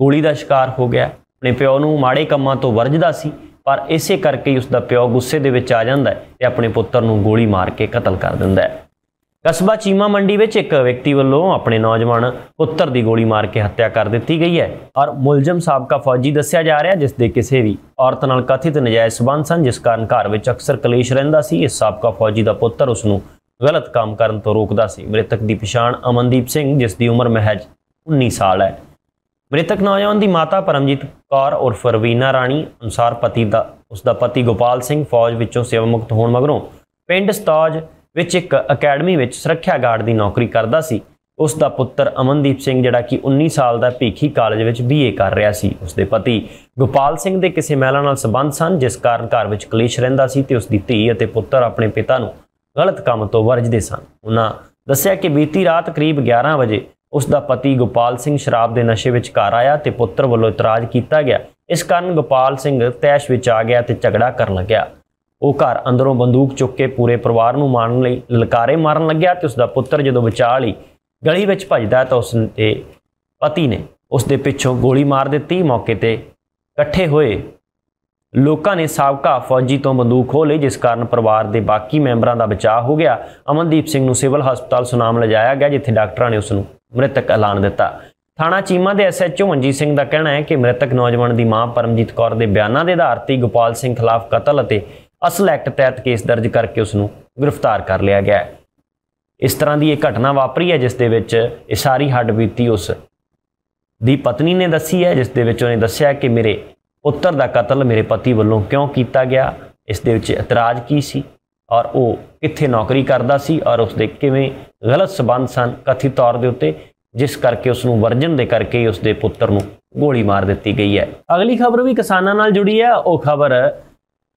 ਗੋਲੀ ਦਾ ਸ਼ਿਕਾਰ ਹੋ ਗਿਆ ਆਪਣੇ ਪਿਓ ਨੂੰ ਮਾੜੇ ਕੰਮਾਂ ਤੋਂ ਵਰਜਦਾ ਸੀ ਪਰ ਇਸੇ ਕਰਕੇ ਹੀ ਉਸ ਦਾ ਪਿਓ ਗੁੱਸੇ ਦੇ ਵਿੱਚ ਆ ਜਾਂਦਾ ਹੈ ਤੇ ਆਪਣੇ ਪੁੱਤਰ ਨੂੰ ਗੋਲੀ ਮਾਰ ਕੇ ਕਤਲ ਕਰ ਦਿੰਦਾ ਹੈ ਕਸਬਾ ਚੀਮਾ ਮੰਡੀ ਵਿੱਚ ਇੱਕ ਵਿਅਕਤੀ ਵੱਲੋਂ ਆਪਣੇ ਨੌਜਵਾਨ ਪੁੱਤਰ ਦੀ ਗੋਲੀ ਮਾਰ ਕੇ ਹੱਤਿਆ ਕਰ ਦਿੱਤੀ ਗਈ ਹੈ ਔਰ ਮੁਲਜ਼ਮ ਸਾਬਕਾ ਫੌਜੀ ਦੱਸਿਆ ਜਾ ਰਿਹਾ ਜਿਸ ਦੇ ਕਿਸੇ ਵੀ ਔਰਤ ਨਾਲ ਕਥਿਤ ਨਜਾਇਜ਼ ਸਬੰਧ ਸਨ ਜਿਸ ਕਾਰਨ ਘਰ ਵਿੱਚ ਅਕਸਰ ਕਲੇਸ਼ ਰਹਿੰਦਾ ਸੀ ਇਸ ਸਾਬਕਾ ਫੌਜੀ ਦਾ ਪੁੱਤਰ ਉਸ ਨੂੰ ਗਲਤ ਕੰਮ ਕਰਨ ਤੋਂ ਰੋਕਦਾ ਸੀ ਮ੍ਰਿਤਕ ਦੀ ਪਛਾਣ ਅਮਨਦੀਪ ਸਿੰਘ ਜਿਸ ਦੀ ਉਮਰ ਮਹਿਜ 19 ਸਾਲ ਹੈ ਮ੍ਰਿਤਕ ਨੌਜਵਾਨ ਦੀ ਮਾਤਾ ਪਰਮਜੀਤ ਕੌਰ ਔਰ ਫਰਵੀਨਾ ਰਾਣੀ ਅਨਸਾਰ ਪਤੀ ਦਾ ਉਸ ਦਾ ਪਤੀ ਗੋਪਾਲ ਸਿੰਘ ਫੌਜ ਵਿੱਚੋਂ ਸੇਵਾ ਮੁਕਤ ਹੋਣ ਮਗਰੋਂ ਪਿੰਡ ਸਤੌਜ ਵਿੱਚ ਇੱਕ ਅਕੈਡਮੀ ਵਿੱਚ ਸੁਰੱਖਿਆ ਗਾਰਡ ਦੀ ਨੌਕਰੀ ਕਰਦਾ ਸੀ ਉਸ ਦਾ ਪੁੱਤਰ ਅਮਨਦੀਪ ਸਿੰਘ ਜਿਹੜਾ ਕਿ 19 ਸਾਲ ਦਾ ਭੀਖੀ ਕਾਲਜ ਵਿੱਚ ਬੀਏ ਕਰ ਰਿਹਾ ਸੀ ਉਸ ਦੇ ਪਤੀ ਗੋਪਾਲ ਸਿੰਘ ਦੇ ਕਿਸੇ ਮਹਿਲਾ ਨਾਲ ਸਬੰਧ ਸਨ ਜਿਸ ਕਾਰਨ ਘਰ ਵਿੱਚ ਕਲੇਸ਼ ਰਹਿੰਦਾ ਸੀ ਤੇ ਉਸ ਦੀ ਧੀ ਅਤੇ ਪੁੱਤਰ ਆਪਣੇ ਪਿਤਾ ਨੂੰ ਗਲਤ ਕੰਮ ਤੋਂ ਵਰਜਦੇ ਸਨ ਉਹਨਾਂ ਦੱਸਿਆ ਕਿ ਬੀਤੀ ਰਾਤ ਕਰੀਬ 11 ਵਜੇ ਉਸ ਦਾ ਪਤੀ ਗੋਪਾਲ ਸਿੰਘ ਸ਼ਰਾਬ ਦੇ ਨਸ਼ੇ ਵਿੱਚ ਘਰ ਆਇਆ ਤੇ ਪੁੱਤਰ ਵੱਲੋਂ ਇਤਰਾਜ਼ ਕੀਤਾ ਗਿਆ ਇਸ ਕਾਰਨ ਗੋਪਾਲ ਸਿੰਘ ਤੈਸ਼ ਵਿੱਚ ਆ ਗਿਆ ਤੇ ਝਗੜਾ ਕਰਨ ਲੱਗਿਆ ਉਹ ਘਰ ਅੰਦਰੋਂ ਬੰਦੂਕ ਚੁੱਕ ਕੇ ਪੂਰੇ ਪਰਿਵਾਰ ਨੂੰ ਮਾਰਨ ਲਈ ਲਲਕਾਰੇ ਮਾਰਨ ਲੱਗਿਆ ਤੇ ਉਸ ਦਾ ਪੁੱਤਰ ਜਦੋਂ ਬਚਾ ਲਈ ਗਲੀ ਵਿੱਚ ਭੱਜਦਾ ਤਾਂ ਉਸ ਦੇ ਪਤੀ ਨੇ ਉਸ ਦੇ ਪਿੱਛੋਂ ਗੋਲੀ ਮਾਰ ਦਿੱਤੀ ਮੌਕੇ ਤੇ ਇਕੱਠੇ ਹੋਏ ਲੋਕਾਂ ਨੇ ਸਾਬਕਾ ਫੌਜੀ ਤੋਂ ਬੰਦੂਕ ਖੋਹ ਲਈ ਜਿਸ ਕਾਰਨ ਪਰਿਵਾਰ ਦੇ ਬਾਕੀ ਮੈਂਬਰਾਂ ਦਾ ਬਚਾਅ ਹੋ ਗਿਆ ਅਮਨਦੀਪ ਸਿੰਘ ਨੂੰ ਸਿਵਲ ਹਸਪਤਾਲ ਸੁਨਾਮ ਲਿਜਾਇਆ ਗਿਆ ਜਿੱਥੇ ਡਾਕਟਰਾਂ ਨੇ ਉਸ ਨੂੰ ਮ੍ਰਿਤਕ ਐਲਾਨ ਦਿੱਤਾ ਥਾਣਾ ਚੀਮਾ ਦੇ ਐਸਐਚਓ ਮਨਜੀਤ ਸਿੰਘ ਦਾ ਕਹਿਣਾ ਹੈ ਕਿ ਮ੍ਰਿਤਕ ਨੌਜਵਾਨ ਦੀ ਮਾਂ ਪਰਮਜੀਤ ਕੌਰ ਦੇ ਬਿਆਨਾਂ ਦੇ ਆਧਾਰ ਤੇ ਗੋਪਾਲ ਸਿੰਘ ਖਿਲਾਫ ਕਤਲ ਅਤੇ ਅਸਲ ਐਕਟ ਤਹਿਤ ਕੇਸ ਦਰਜ ਕਰਕੇ ਉਸ ਨੂੰ ਗ੍ਰਿਫਤਾਰ ਕਰ ਲਿਆ ਗਿਆ ਹੈ ਇਸ ਤਰ੍ਹਾਂ ਦੀ ਇਹ ਘਟਨਾ ਵਾਪਰੀ ਹੈ ਜਿਸ ਦੇ ਵਿੱਚ ਇਹ ਸਾਰੀ ਬੀਤੀ ਉਸ ਦੀ ਪਤਨੀ ਨੇ ਦੱਸੀ ਹੈ ਜਿਸ ਦੇ ਵਿੱਚ ਉਹਨੇ ਦੱਸਿਆ ਕਿ ਮੇਰੇ ਪੁੱਤਰ ਦਾ ਕਤਲ ਮੇਰੇ ਪਤੀ ਵੱਲੋਂ ਕਿਉਂ ਕੀਤਾ ਗਿਆ ਇਸ ਦੇ ਵਿੱਚ ਇਤਰਾਜ਼ ਕੀ ਸੀ ਔਰ ਉਹ ਕਿੱਥੇ ਨੌਕਰੀ ਕਰਦਾ ਸੀ ਔਰ ਉਸ ਦੇ ਕਿਵੇਂ ਗਲਤ ਸਬੰਧ ਸਨ ਕਥਿਤ ਤੌਰ ਦੇ ਉੱਤੇ ਜਿਸ ਕਰਕੇ ਉਸ ਨੂੰ ਵਰਜਨ ਦੇ ਕਰਕੇ ਉਸ ਦੇ ਪੁੱਤਰ ਨੂੰ ਗੋਲੀ ਮਾਰ ਦਿੱਤੀ ਗਈ ਹੈ ਅਗਲੀ ਖਬਰ ਵੀ ਕਿਸਾਨਾਂ ਨਾਲ ਜੁੜੀ ਹੈ ਉਹ ਖਬਰ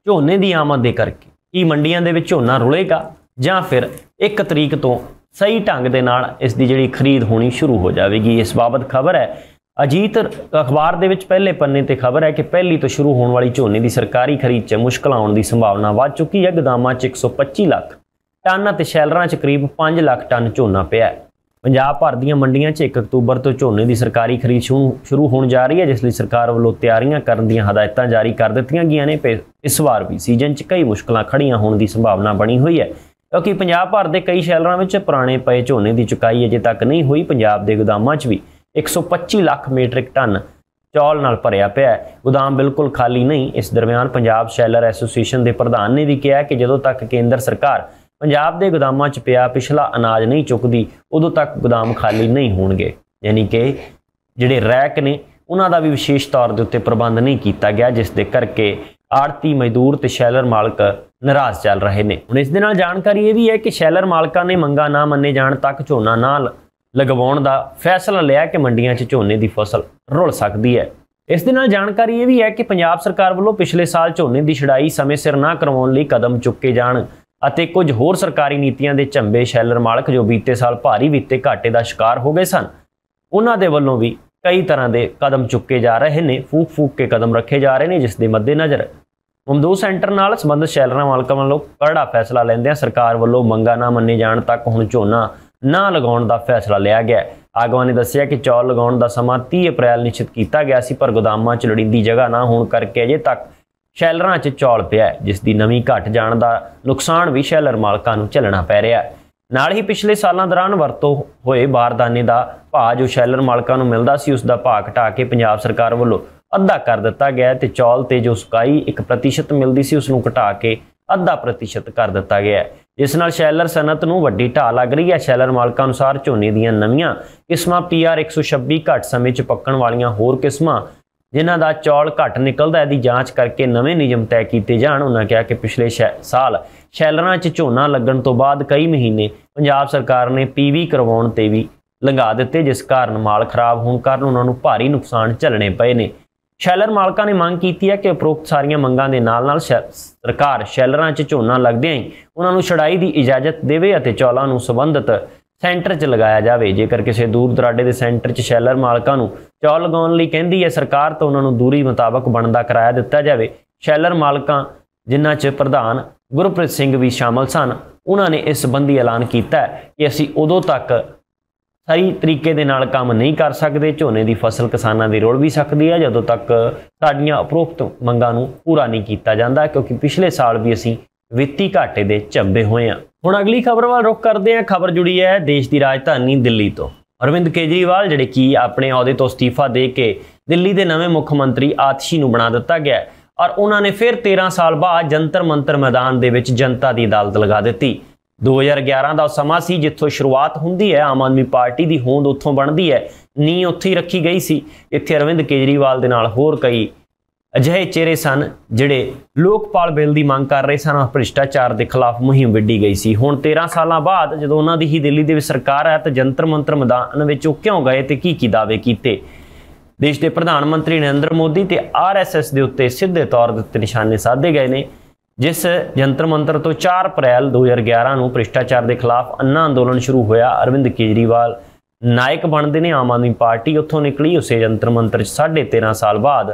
ਝੋਨੇ ਦੀ ਆਮਦ ਦੇ ਕਰਕੇ ਕੀ ਮੰਡੀਆਂ ਦੇ ਵਿੱਚ ਝੋਨਾ ਰੁਲੇਗਾ ਜਾਂ ਫਿਰ 1 ਤਰੀਕ ਤੋਂ ਸਹੀ ਢੰਗ ਦੇ ਨਾਲ ਇਸ ਦੀ ਜਿਹੜੀ ਖਰੀਦ ਹੋਣੀ ਸ਼ੁਰੂ ਹੋ ਜਾਵੇਗੀ ਇਸ ਬਾਬਤ ਖਬਰ ਹੈ ਅਜੀਤ ਅਖਬਾਰ ਦੇ ਵਿੱਚ ਪਹਿਲੇ ਪੰਨੇ ਤੇ ਖਬਰ ਹੈ ਕਿ ਪਹਿਲੀ ਤੋਂ ਸ਼ੁਰੂ ਹੋਣ ਵਾਲੀ ਝੋਨੇ ਦੀ ਸਰਕਾਰੀ ਖਰੀਦ 'ਚ ਮੁਸ਼ਕਲਾਂ ਆਉਣ ਦੀ ਸੰਭਾਵਨਾ ਵੱਧ ਚੁੱਕੀ ਹੈ ਗਦਾਮਾਂ 'ਚ 125 ਲੱਖ ਟਨ ਅਤੇ ਸ਼ੈਲਰਾਂ 'ਚ ਕਰੀਬ 5 ਲੱਖ ਟਨ ਝੋਨਾ ਪਿਆ ਹੈ ਪੰਜਾਬ ਭਰ ਦੀਆਂ ਮੰਡੀਆਂ 'ਚ 1 ਅਕਤੂਬਰ ਤੋਂ ਝੋਨੇ ਦੀ ਸਰਕਾਰੀ ਖਰੀਦ ਸ਼ੁਰੂ ਹੋਣ ਜਾ ਰਹੀ ਹੈ ਜਿਸ ਲਈ ਸਰਕਾਰ ਵੱਲੋਂ ਤਿਆਰੀਆਂ ਕਰਨ ਦੀਆਂ ਹਦਾਇਤਾਂ ਜਾਰੀ ਕਰ ਦਿੱਤੀਆਂ ਗਈਆਂ ਨੇ ਇਸ ਵਾਰ ਵੀ ਸੀਜ਼ਨ 'ਚ ਕਈ ਮੁਸ਼ਕਲਾਂ ਖੜੀਆਂ ਹੋਣ ਦੀ ਸੰਭਾਵਨਾ ਬਣੀ ਹੋਈ ਹੈ ਕਿਉਂਕਿ ਪੰਜਾਬ ਭਰ ਦੇ ਕਈ ਸ਼ੈਲਰਾਂ ਵਿੱਚ ਪੁਰਾਣੇ ਪਏ ਝੋਨੇ ਦੀ ਚੁਕਾਈ ਅਜੇ ਤੱਕ ਨਹੀਂ ਹੋਈ ਪੰਜਾਬ ਦੇ ਗੋਦਾਮਾਂ 'ਚ ਵੀ 125 ਲੱਖ ਮੀਟ੍ਰਿਕ ਟਨ ਚੌਲ ਨਾਲ ਭਰਿਆ ਪਿਆ ਹੈ ਗੋਦਾਮ ਬਿਲਕੁਲ ਖਾਲੀ ਨਹੀਂ ਇਸ ਦਰਮਿਆਨ ਪੰਜਾਬ ਸ਼ੈਲਰ ਐਸੋਸੀਏਸ਼ਨ ਦੇ ਪ੍ਰਧਾਨ ਨੇ ਵੀ ਕਿਹਾ ਕਿ ਜਦੋਂ ਤੱਕ ਕੇਂਦਰ ਸਰਕਾਰ ਪੰਜਾਬ ਦੇ ਗੋਦਾਮਾਂ 'ਚ ਪਿਆ ਪਿਛਲਾ ਅਨਾਜ ਨਹੀਂ ਚੁੱਕਦੀ ਉਦੋਂ ਤੱਕ ਗੋਦਾਮ ਖਾਲੀ ਨਹੀਂ ਹੋਣਗੇ ਯਾਨੀ ਕਿ ਜਿਹੜੇ ਰੈਕ ਨੇ ਉਹਨਾਂ ਦਾ ਵੀ ਵਿਸ਼ੇਸ਼ ਤੌਰ ਦੇ ਉੱਤੇ ਪ੍ਰਬੰਧ ਨਹੀਂ ਕੀਤਾ ਗਿਆ ਜਿਸ ਦੇ ਕਰਕੇ ਆੜਤੀ ਮਜ਼ਦੂਰ ਤੇ ਸ਼ੈਲਰ ਮਾਲਕ ਨਾਰਾਜ਼ ਚੱਲ ਰਹੇ ਨੇ ਹੁਣ ਇਸ ਦੇ ਨਾਲ ਜਾਣਕਾਰੀ ਇਹ ਵੀ ਹੈ ਕਿ ਸ਼ੈਲਰ ਮਾਲਕਾਂ ਨੇ ਮੰਗਾ ਨਾ ਮੰਨੇ ਜਾਣ ਤੱਕ ਝੋਨਾ ਨਾਲ ਲਗਵਾਉਣ ਦਾ ਫੈਸਲਾ ਲਿਆ ਕਿ ਮੰਡੀਆਂ 'ਚ ਝੋਨੇ ਦੀ ਫਸਲ ਰੁੱਲ ਸਕਦੀ ਹੈ ਇਸ ਦੇ ਨਾਲ ਜਾਣਕਾਰੀ ਇਹ ਵੀ ਹੈ ਕਿ ਪੰਜਾਬ ਸਰਕਾਰ ਵੱਲੋਂ ਪਿਛਲੇ ਸਾਲ ਝੋਨੇ ਦੀ ਛੜਾਈ ਸਮੇਂ ਸਿਰ ਨਾ ਕਰਵਾਉਣ ਲਈ ਕਦਮ ਚੁੱਕੇ ਜਾਣ ਅਤੇ ਕੁਝ ਹੋਰ ਸਰਕਾਰੀ ਨੀਤੀਆਂ ਦੇ ਝੰਬੇ ਸ਼ੈਲਰ ਮਾਲਕ ਜੋ ਬੀਤੇ ਸਾਲ ਭਾਰੀ ਵਿੱਤੇ ਘਾਟੇ ਦਾ ਸ਼ਿਕਾਰ ਹੋ ਗਏ ਸਨ ਉਹਨਾਂ ਦੇ ਵੱਲੋਂ ਵੀ ਕਈ ਤਰ੍ਹਾਂ ਦੇ ਕਦਮ ਚੁੱਕੇ ਜਾ ਰਹੇ ਨੇ ਫੂਕ ਫੂਕ ਕੇ ਕਦਮ ਰੱਖੇ ਜਾ ਰਹੇ ਨੇ ਜਿਸ ਦੇ ਨਜ਼ਰ ਮੁੰਦੂ ਸੈਂਟਰ ਨਾਲ ਸੰਬੰਧਿਤ ਸ਼ੈਲਰਾਂ ਮਾਲਕਾਂ ਵੱਲੋਂ ਕੜਾ ਫੈਸਲਾ ਲੈਂਦੇ ਆ ਸਰਕਾਰ ਵੱਲੋਂ ਮੰਗਾ ਨਾ ਮੰਨੇ ਜਾਣ ਤੱਕ ਹੁਣ ਝੋਨਾ ਨਾ ਲਗਾਉਣ ਦਾ ਫੈਸਲਾ ਲਿਆ ਗਿਆ ਆਗਵਾਨ ਨੇ ਦੱਸਿਆ ਕਿ ਚੌਲ ਲਗਾਉਣ ਦਾ ਸਮਾਂ 30 ਅਪ੍ਰੈਲ ਨਿਸ਼ਚਿਤ ਕੀਤਾ ਗਿਆ ਸੀ ਪਰ ਗੋਦਾਮਾਂ 'ਚ ਲੜਿੰਦੀ ਜਗ੍ਹਾ ਨਾ ਹੋਣ ਕਰਕੇ ਅਜੇ ਤੱਕ ਸ਼ੈਲਰਾਂ 'ਚ ਚੌਲ ਪਿਆ ਜਿਸ ਦੀ ਨਵੀਂ ਘਟ ਜਾਣ ਦਾ ਨੁਕਸਾਨ ਵੀ ਸ਼ੈਲਰ ਮਾਲਕਾਂ ਨੂੰ ਝੱਲਣਾ ਪੈ ਰਿਹਾ ਨਾਲ ਹੀ ਪਿਛਲੇ ਸਾਲਾਂ ਦੌਰਾਨ ਵਰਤੋਂ ਹੋਏ ਬਾਰਦਾਨੇ ਦਾ ਭਾਅ ਜੋ ਸ਼ੈਲਰ ਮਾਲਕਾਂ ਨੂੰ ਮਿਲਦਾ ਸੀ ਉਸ ਦਾ ਭਾਅ ਘਟਾ ਕੇ ਪੰਜਾਬ ਸਰਕਾਰ ਵੱਲੋਂ ਅੱਧਾ ਕਰ ਦਿੱਤਾ ਗਿਆ ਤੇ ਚੌਲ ਤੇ ਜੋ ਸਕਾਈ 1% ਮਿਲਦੀ ਸੀ ਉਸ ਨੂੰ ਘਟਾ ਕੇ ਅੱਧਾ ਪ੍ਰਤੀਸ਼ਤ ਕਰ ਦਿੱਤਾ ਗਿਆ ਹੈ ਇਸ ਨਾਲ ਸ਼ੈਲਰ ਸਨਤ ਨੂੰ ਵੱਡੀ ਢਾਹ ਲੱਗ ਰਹੀ ਹੈ ਸ਼ੈਲਰ ਮਾਲਕਾਂ ਅਨੁਸਾਰ ਝੋਨੇ ਦੀਆਂ ਨਵੀਆਂ ਕਿਸਮਾਂ ਪੀਆਰ 126 ਘੱਟ ਸਮੇਂ 'ਚ ਪੱਕਣ ਵਾਲੀਆਂ ਹੋਰ ਕਿਸਮਾਂ ਜਿਨ੍ਹਾਂ ਦਾ ਚੌਲ ਘੱਟ ਨਿਕਲਦਾ ਹੈ ਦੀ ਜਾਂਚ ਕਰਕੇ ਨਵੇਂ ਨਿਯਮ ਤੈਅ ਕੀਤੇ ਜਾਣ ਉਹਨਾਂ ਕਿਹਾ ਕਿ ਪਿਛਲੇ ਸਾਲ ਸ਼ੈਲਰਾਂ 'ਚ ਝੋਨਾ ਲੱਗਣ ਤੋਂ ਬਾਅਦ ਕਈ ਮਹੀਨੇ ਪੰਜਾਬ ਸਰਕਾਰ ਨੇ ਪੀਵੀ ਕਰਵਾਉਣ ਤੇ ਵੀ ਲੰਘਾ ਦਿੱਤੇ ਜਿਸ ਕਾਰਨ ਮਾਲ ਖਰਾਬ ਹੋਣ ਕਾਰਨ ਉਹਨਾਂ ਨੂੰ ਭਾਰੀ ਨੁਕਸਾਨ ਝੱਲਣੇ ਪਏ ਨੇ ਸ਼ੈਲਰ ਮਾਲਕਾਂ ਨੇ ਮੰਗ ਕੀਤੀ ਹੈ ਕਿ ਉਪਰੋਕਤ ਸਾਰੀਆਂ ਮੰਗਾਂ ਦੇ ਨਾਲ ਨਾਲ ਸਰਕਾਰ ਸ਼ੈਲਰਾਂ 'ਚ ਝੋਨਾ ਲੱਗਦਿਆਂ ਹੀ ਉਹਨਾਂ ਨੂੰ ਛੜਾਈ ਦੀ ਇਜਾਜ਼ਤ ਦੇਵੇ ਅਤੇ ਚੌਲਾਂ ਨੂੰ ਸੰਬੰਧਿਤ ਸੈਂਟਰ 'ਚ ਲਗਾਇਆ ਜਾਵੇ ਜੇਕਰ ਕਿਸੇ ਦੂਰ ਦਰਾਡੇ ਦੇ ਸੈਂਟਰ 'ਚ ਸ਼ੈਲਰ ਮਾਲਕਾਂ ਨੂੰ ਚੌਲ ਲਗਾਉਣ ਲਈ ਕਹਿੰਦੀ ਹੈ ਸਰਕਾਰ ਤਾਂ ਉਹਨਾਂ ਨੂੰ ਦੂਰੀ ਮੁਤਾਬਕ ਬਣਦਾ ਕਰਾਇਆ ਦਿੱਤਾ ਜਾਵੇ ਸ਼ੈਲਰ ਮਾਲਕਾਂ ਜਿਨ੍ਹਾਂ 'ਚ ਪ੍ਰਧਾਨ ਗੁਰਪ੍ਰੀਤ ਸਿੰਘ ਵੀ ਸ਼ਾਮਲ ਸਨ ਉਹਨਾਂ ਨੇ ਇਸ ਸੰਬੰਧੀ ਐਲਾਨ ਕੀਤਾ ਕਿ ਅਸੀਂ ਉਦੋਂ ਤੱਕ ਸਹੀ ਤਰੀਕੇ ਦੇ ਨਾਲ ਕੰਮ ਨਹੀਂ ਕਰ ਸਕਦੇ ਝੋਨੇ ਦੀ ਫਸਲ ਕਿਸਾਨਾਂ ਦੀ ਰੋਲ ਵੀ ਸਕਦੀ ਹੈ ਜਦੋਂ ਤੱਕ ਸਾਡੀਆਂ ਉਪਰੋਕਤ ਮੰਗਾਂ ਨੂੰ ਪੂਰਾ ਨਹੀਂ ਕੀਤਾ ਜਾਂਦਾ ਕਿਉਂਕਿ ਪਿਛਲੇ ਸਾਲ ਵੀ ਅਸੀਂ ਵਿੱਤੀ ਘਾਟੇ ਦੇ ਚੰਬੇ ਹੋਏ ਹਾਂ ਹੁਣ ਅਗਲੀ ਖਬਰ ਵੱਲ ਰੁਕ ਕਰਦੇ ਹਾਂ ਖਬਰ ਜੁੜੀ ਹੈ ਦੇਸ਼ ਦੀ ਰਾਜਧਾਨੀ ਦਿੱਲੀ ਤੋਂ ਅਰਵਿੰਦ ਕੇਜਰੀਵਾਲ ਜਿਹੜੇ ਕੀ ਆਪਣੇ ਅਹੁਦੇ ਤੋਂ ਅਸਤੀਫਾ ਦੇ ਕੇ ਦਿੱਲੀ ਦੇ ਨਵੇਂ ਮੁੱਖ ਮੰਤਰੀ ਆਤਸ਼ੀ ਨੂੰ ਬਣਾ ਦਿੱਤਾ ਗਿਆ ਔਰ ਉਹਨਾਂ ਨੇ ਫਿਰ 13 ਸਾਲ ਬਾਅਦ ਜੰਤਰ ਮੰਤਰ ਮੈਦਾਨ ਦੇ ਵਿੱਚ ਜਨਤਾ ਦੀ ਅਦਾਲਤ ਲਗਾ ਦਿੱਤੀ 2011 ਦਾ ਸਮਾਂ ਸੀ ਜਿੱਥੋਂ ਸ਼ੁਰੂਆਤ ਹੁੰਦੀ ਹੈ ਆਮ ਆਦਮੀ ਪਾਰਟੀ ਦੀ ਹੋਂਦ ਉੱਥੋਂ ਬਣਦੀ ਹੈ ਨੀ ਉੱਥੇ ਹੀ ਰੱਖੀ ਗਈ ਸੀ ਇੱਥੇ ਅਰਵਿੰਦ ਕੇਜਰੀਵਾਲ ਦੇ ਨਾਲ ਹੋਰ ਕਈ ਅਜਿਹੇ ਚਿਹਰੇ ਸਨ ਜਿਹੜੇ ਲੋਕਪਾਲ ਬਿੱਲ ਦੀ ਮੰਗ ਕਰ ਰਹੇ ਸਨ ਭ੍ਰਿਸ਼ਟਾਚਾਰ ਦੇ ਖਿਲਾਫ ਮੁਹਿੰਮ ਵਿੱਢੀ ਗਈ ਸੀ ਹੁਣ 13 ਸਾਲਾਂ ਬਾਅਦ ਜਦੋਂ ਉਹਨਾਂ ਦੀ ਹੀ ਦਿੱਲੀ ਦੇ ਵਿੱਚ ਸਰਕਾਰ ਹੈ ਤਾਂ ਜੰਤਰ ਮੰਤਰ ਮੈਦਾਨ ਵਿੱਚ ਉਹ ਕਿਉਂ ਗਏ ਤੇ ਕੀ ਕੀ ਦਾਅਵੇ ਕੀਤੇ ਦੇਸ਼ ਦੇ ਪ੍ਰਧਾਨ ਮੰਤਰੀ ਨਰਿੰਦਰ ਮੋਦੀ ਤੇ ਆਰਐਸਐਸ ਦੇ ਉੱਤੇ ਸਿੱਧੇ ਤੌਰ ਦੇ ਉੱਤੇ ਨਿਸ਼ਾਨੇ ਸਾਧੇ ਗਏ ਨੇ ਜਿਸ ਜੰਤਰ ਮੰਤਰ ਤੋਂ 4 April 2011 ਨੂੰ ਭ੍ਰਿਸ਼ਟਾਚਾਰ ਦੇ ਖਿਲਾਫ ਅੰਨਾ ਅੰਦੋਲਨ ਸ਼ੁਰੂ ਹੋਇਆ ਅਰਵਿੰਦ ਕੇਜਰੀਵਾਲ ਨਾਇਕ ਬਣਦੇ ਨੇ ਆਮ ਆਦਮੀ ਪਾਰਟੀ ਉੱਥੋਂ ਨਿਕਲੀ ਉਸੇ ਜੰਤਰ ਮੰਤਰ 'ਚ 13.5 ਸਾਲ ਬਾਅਦ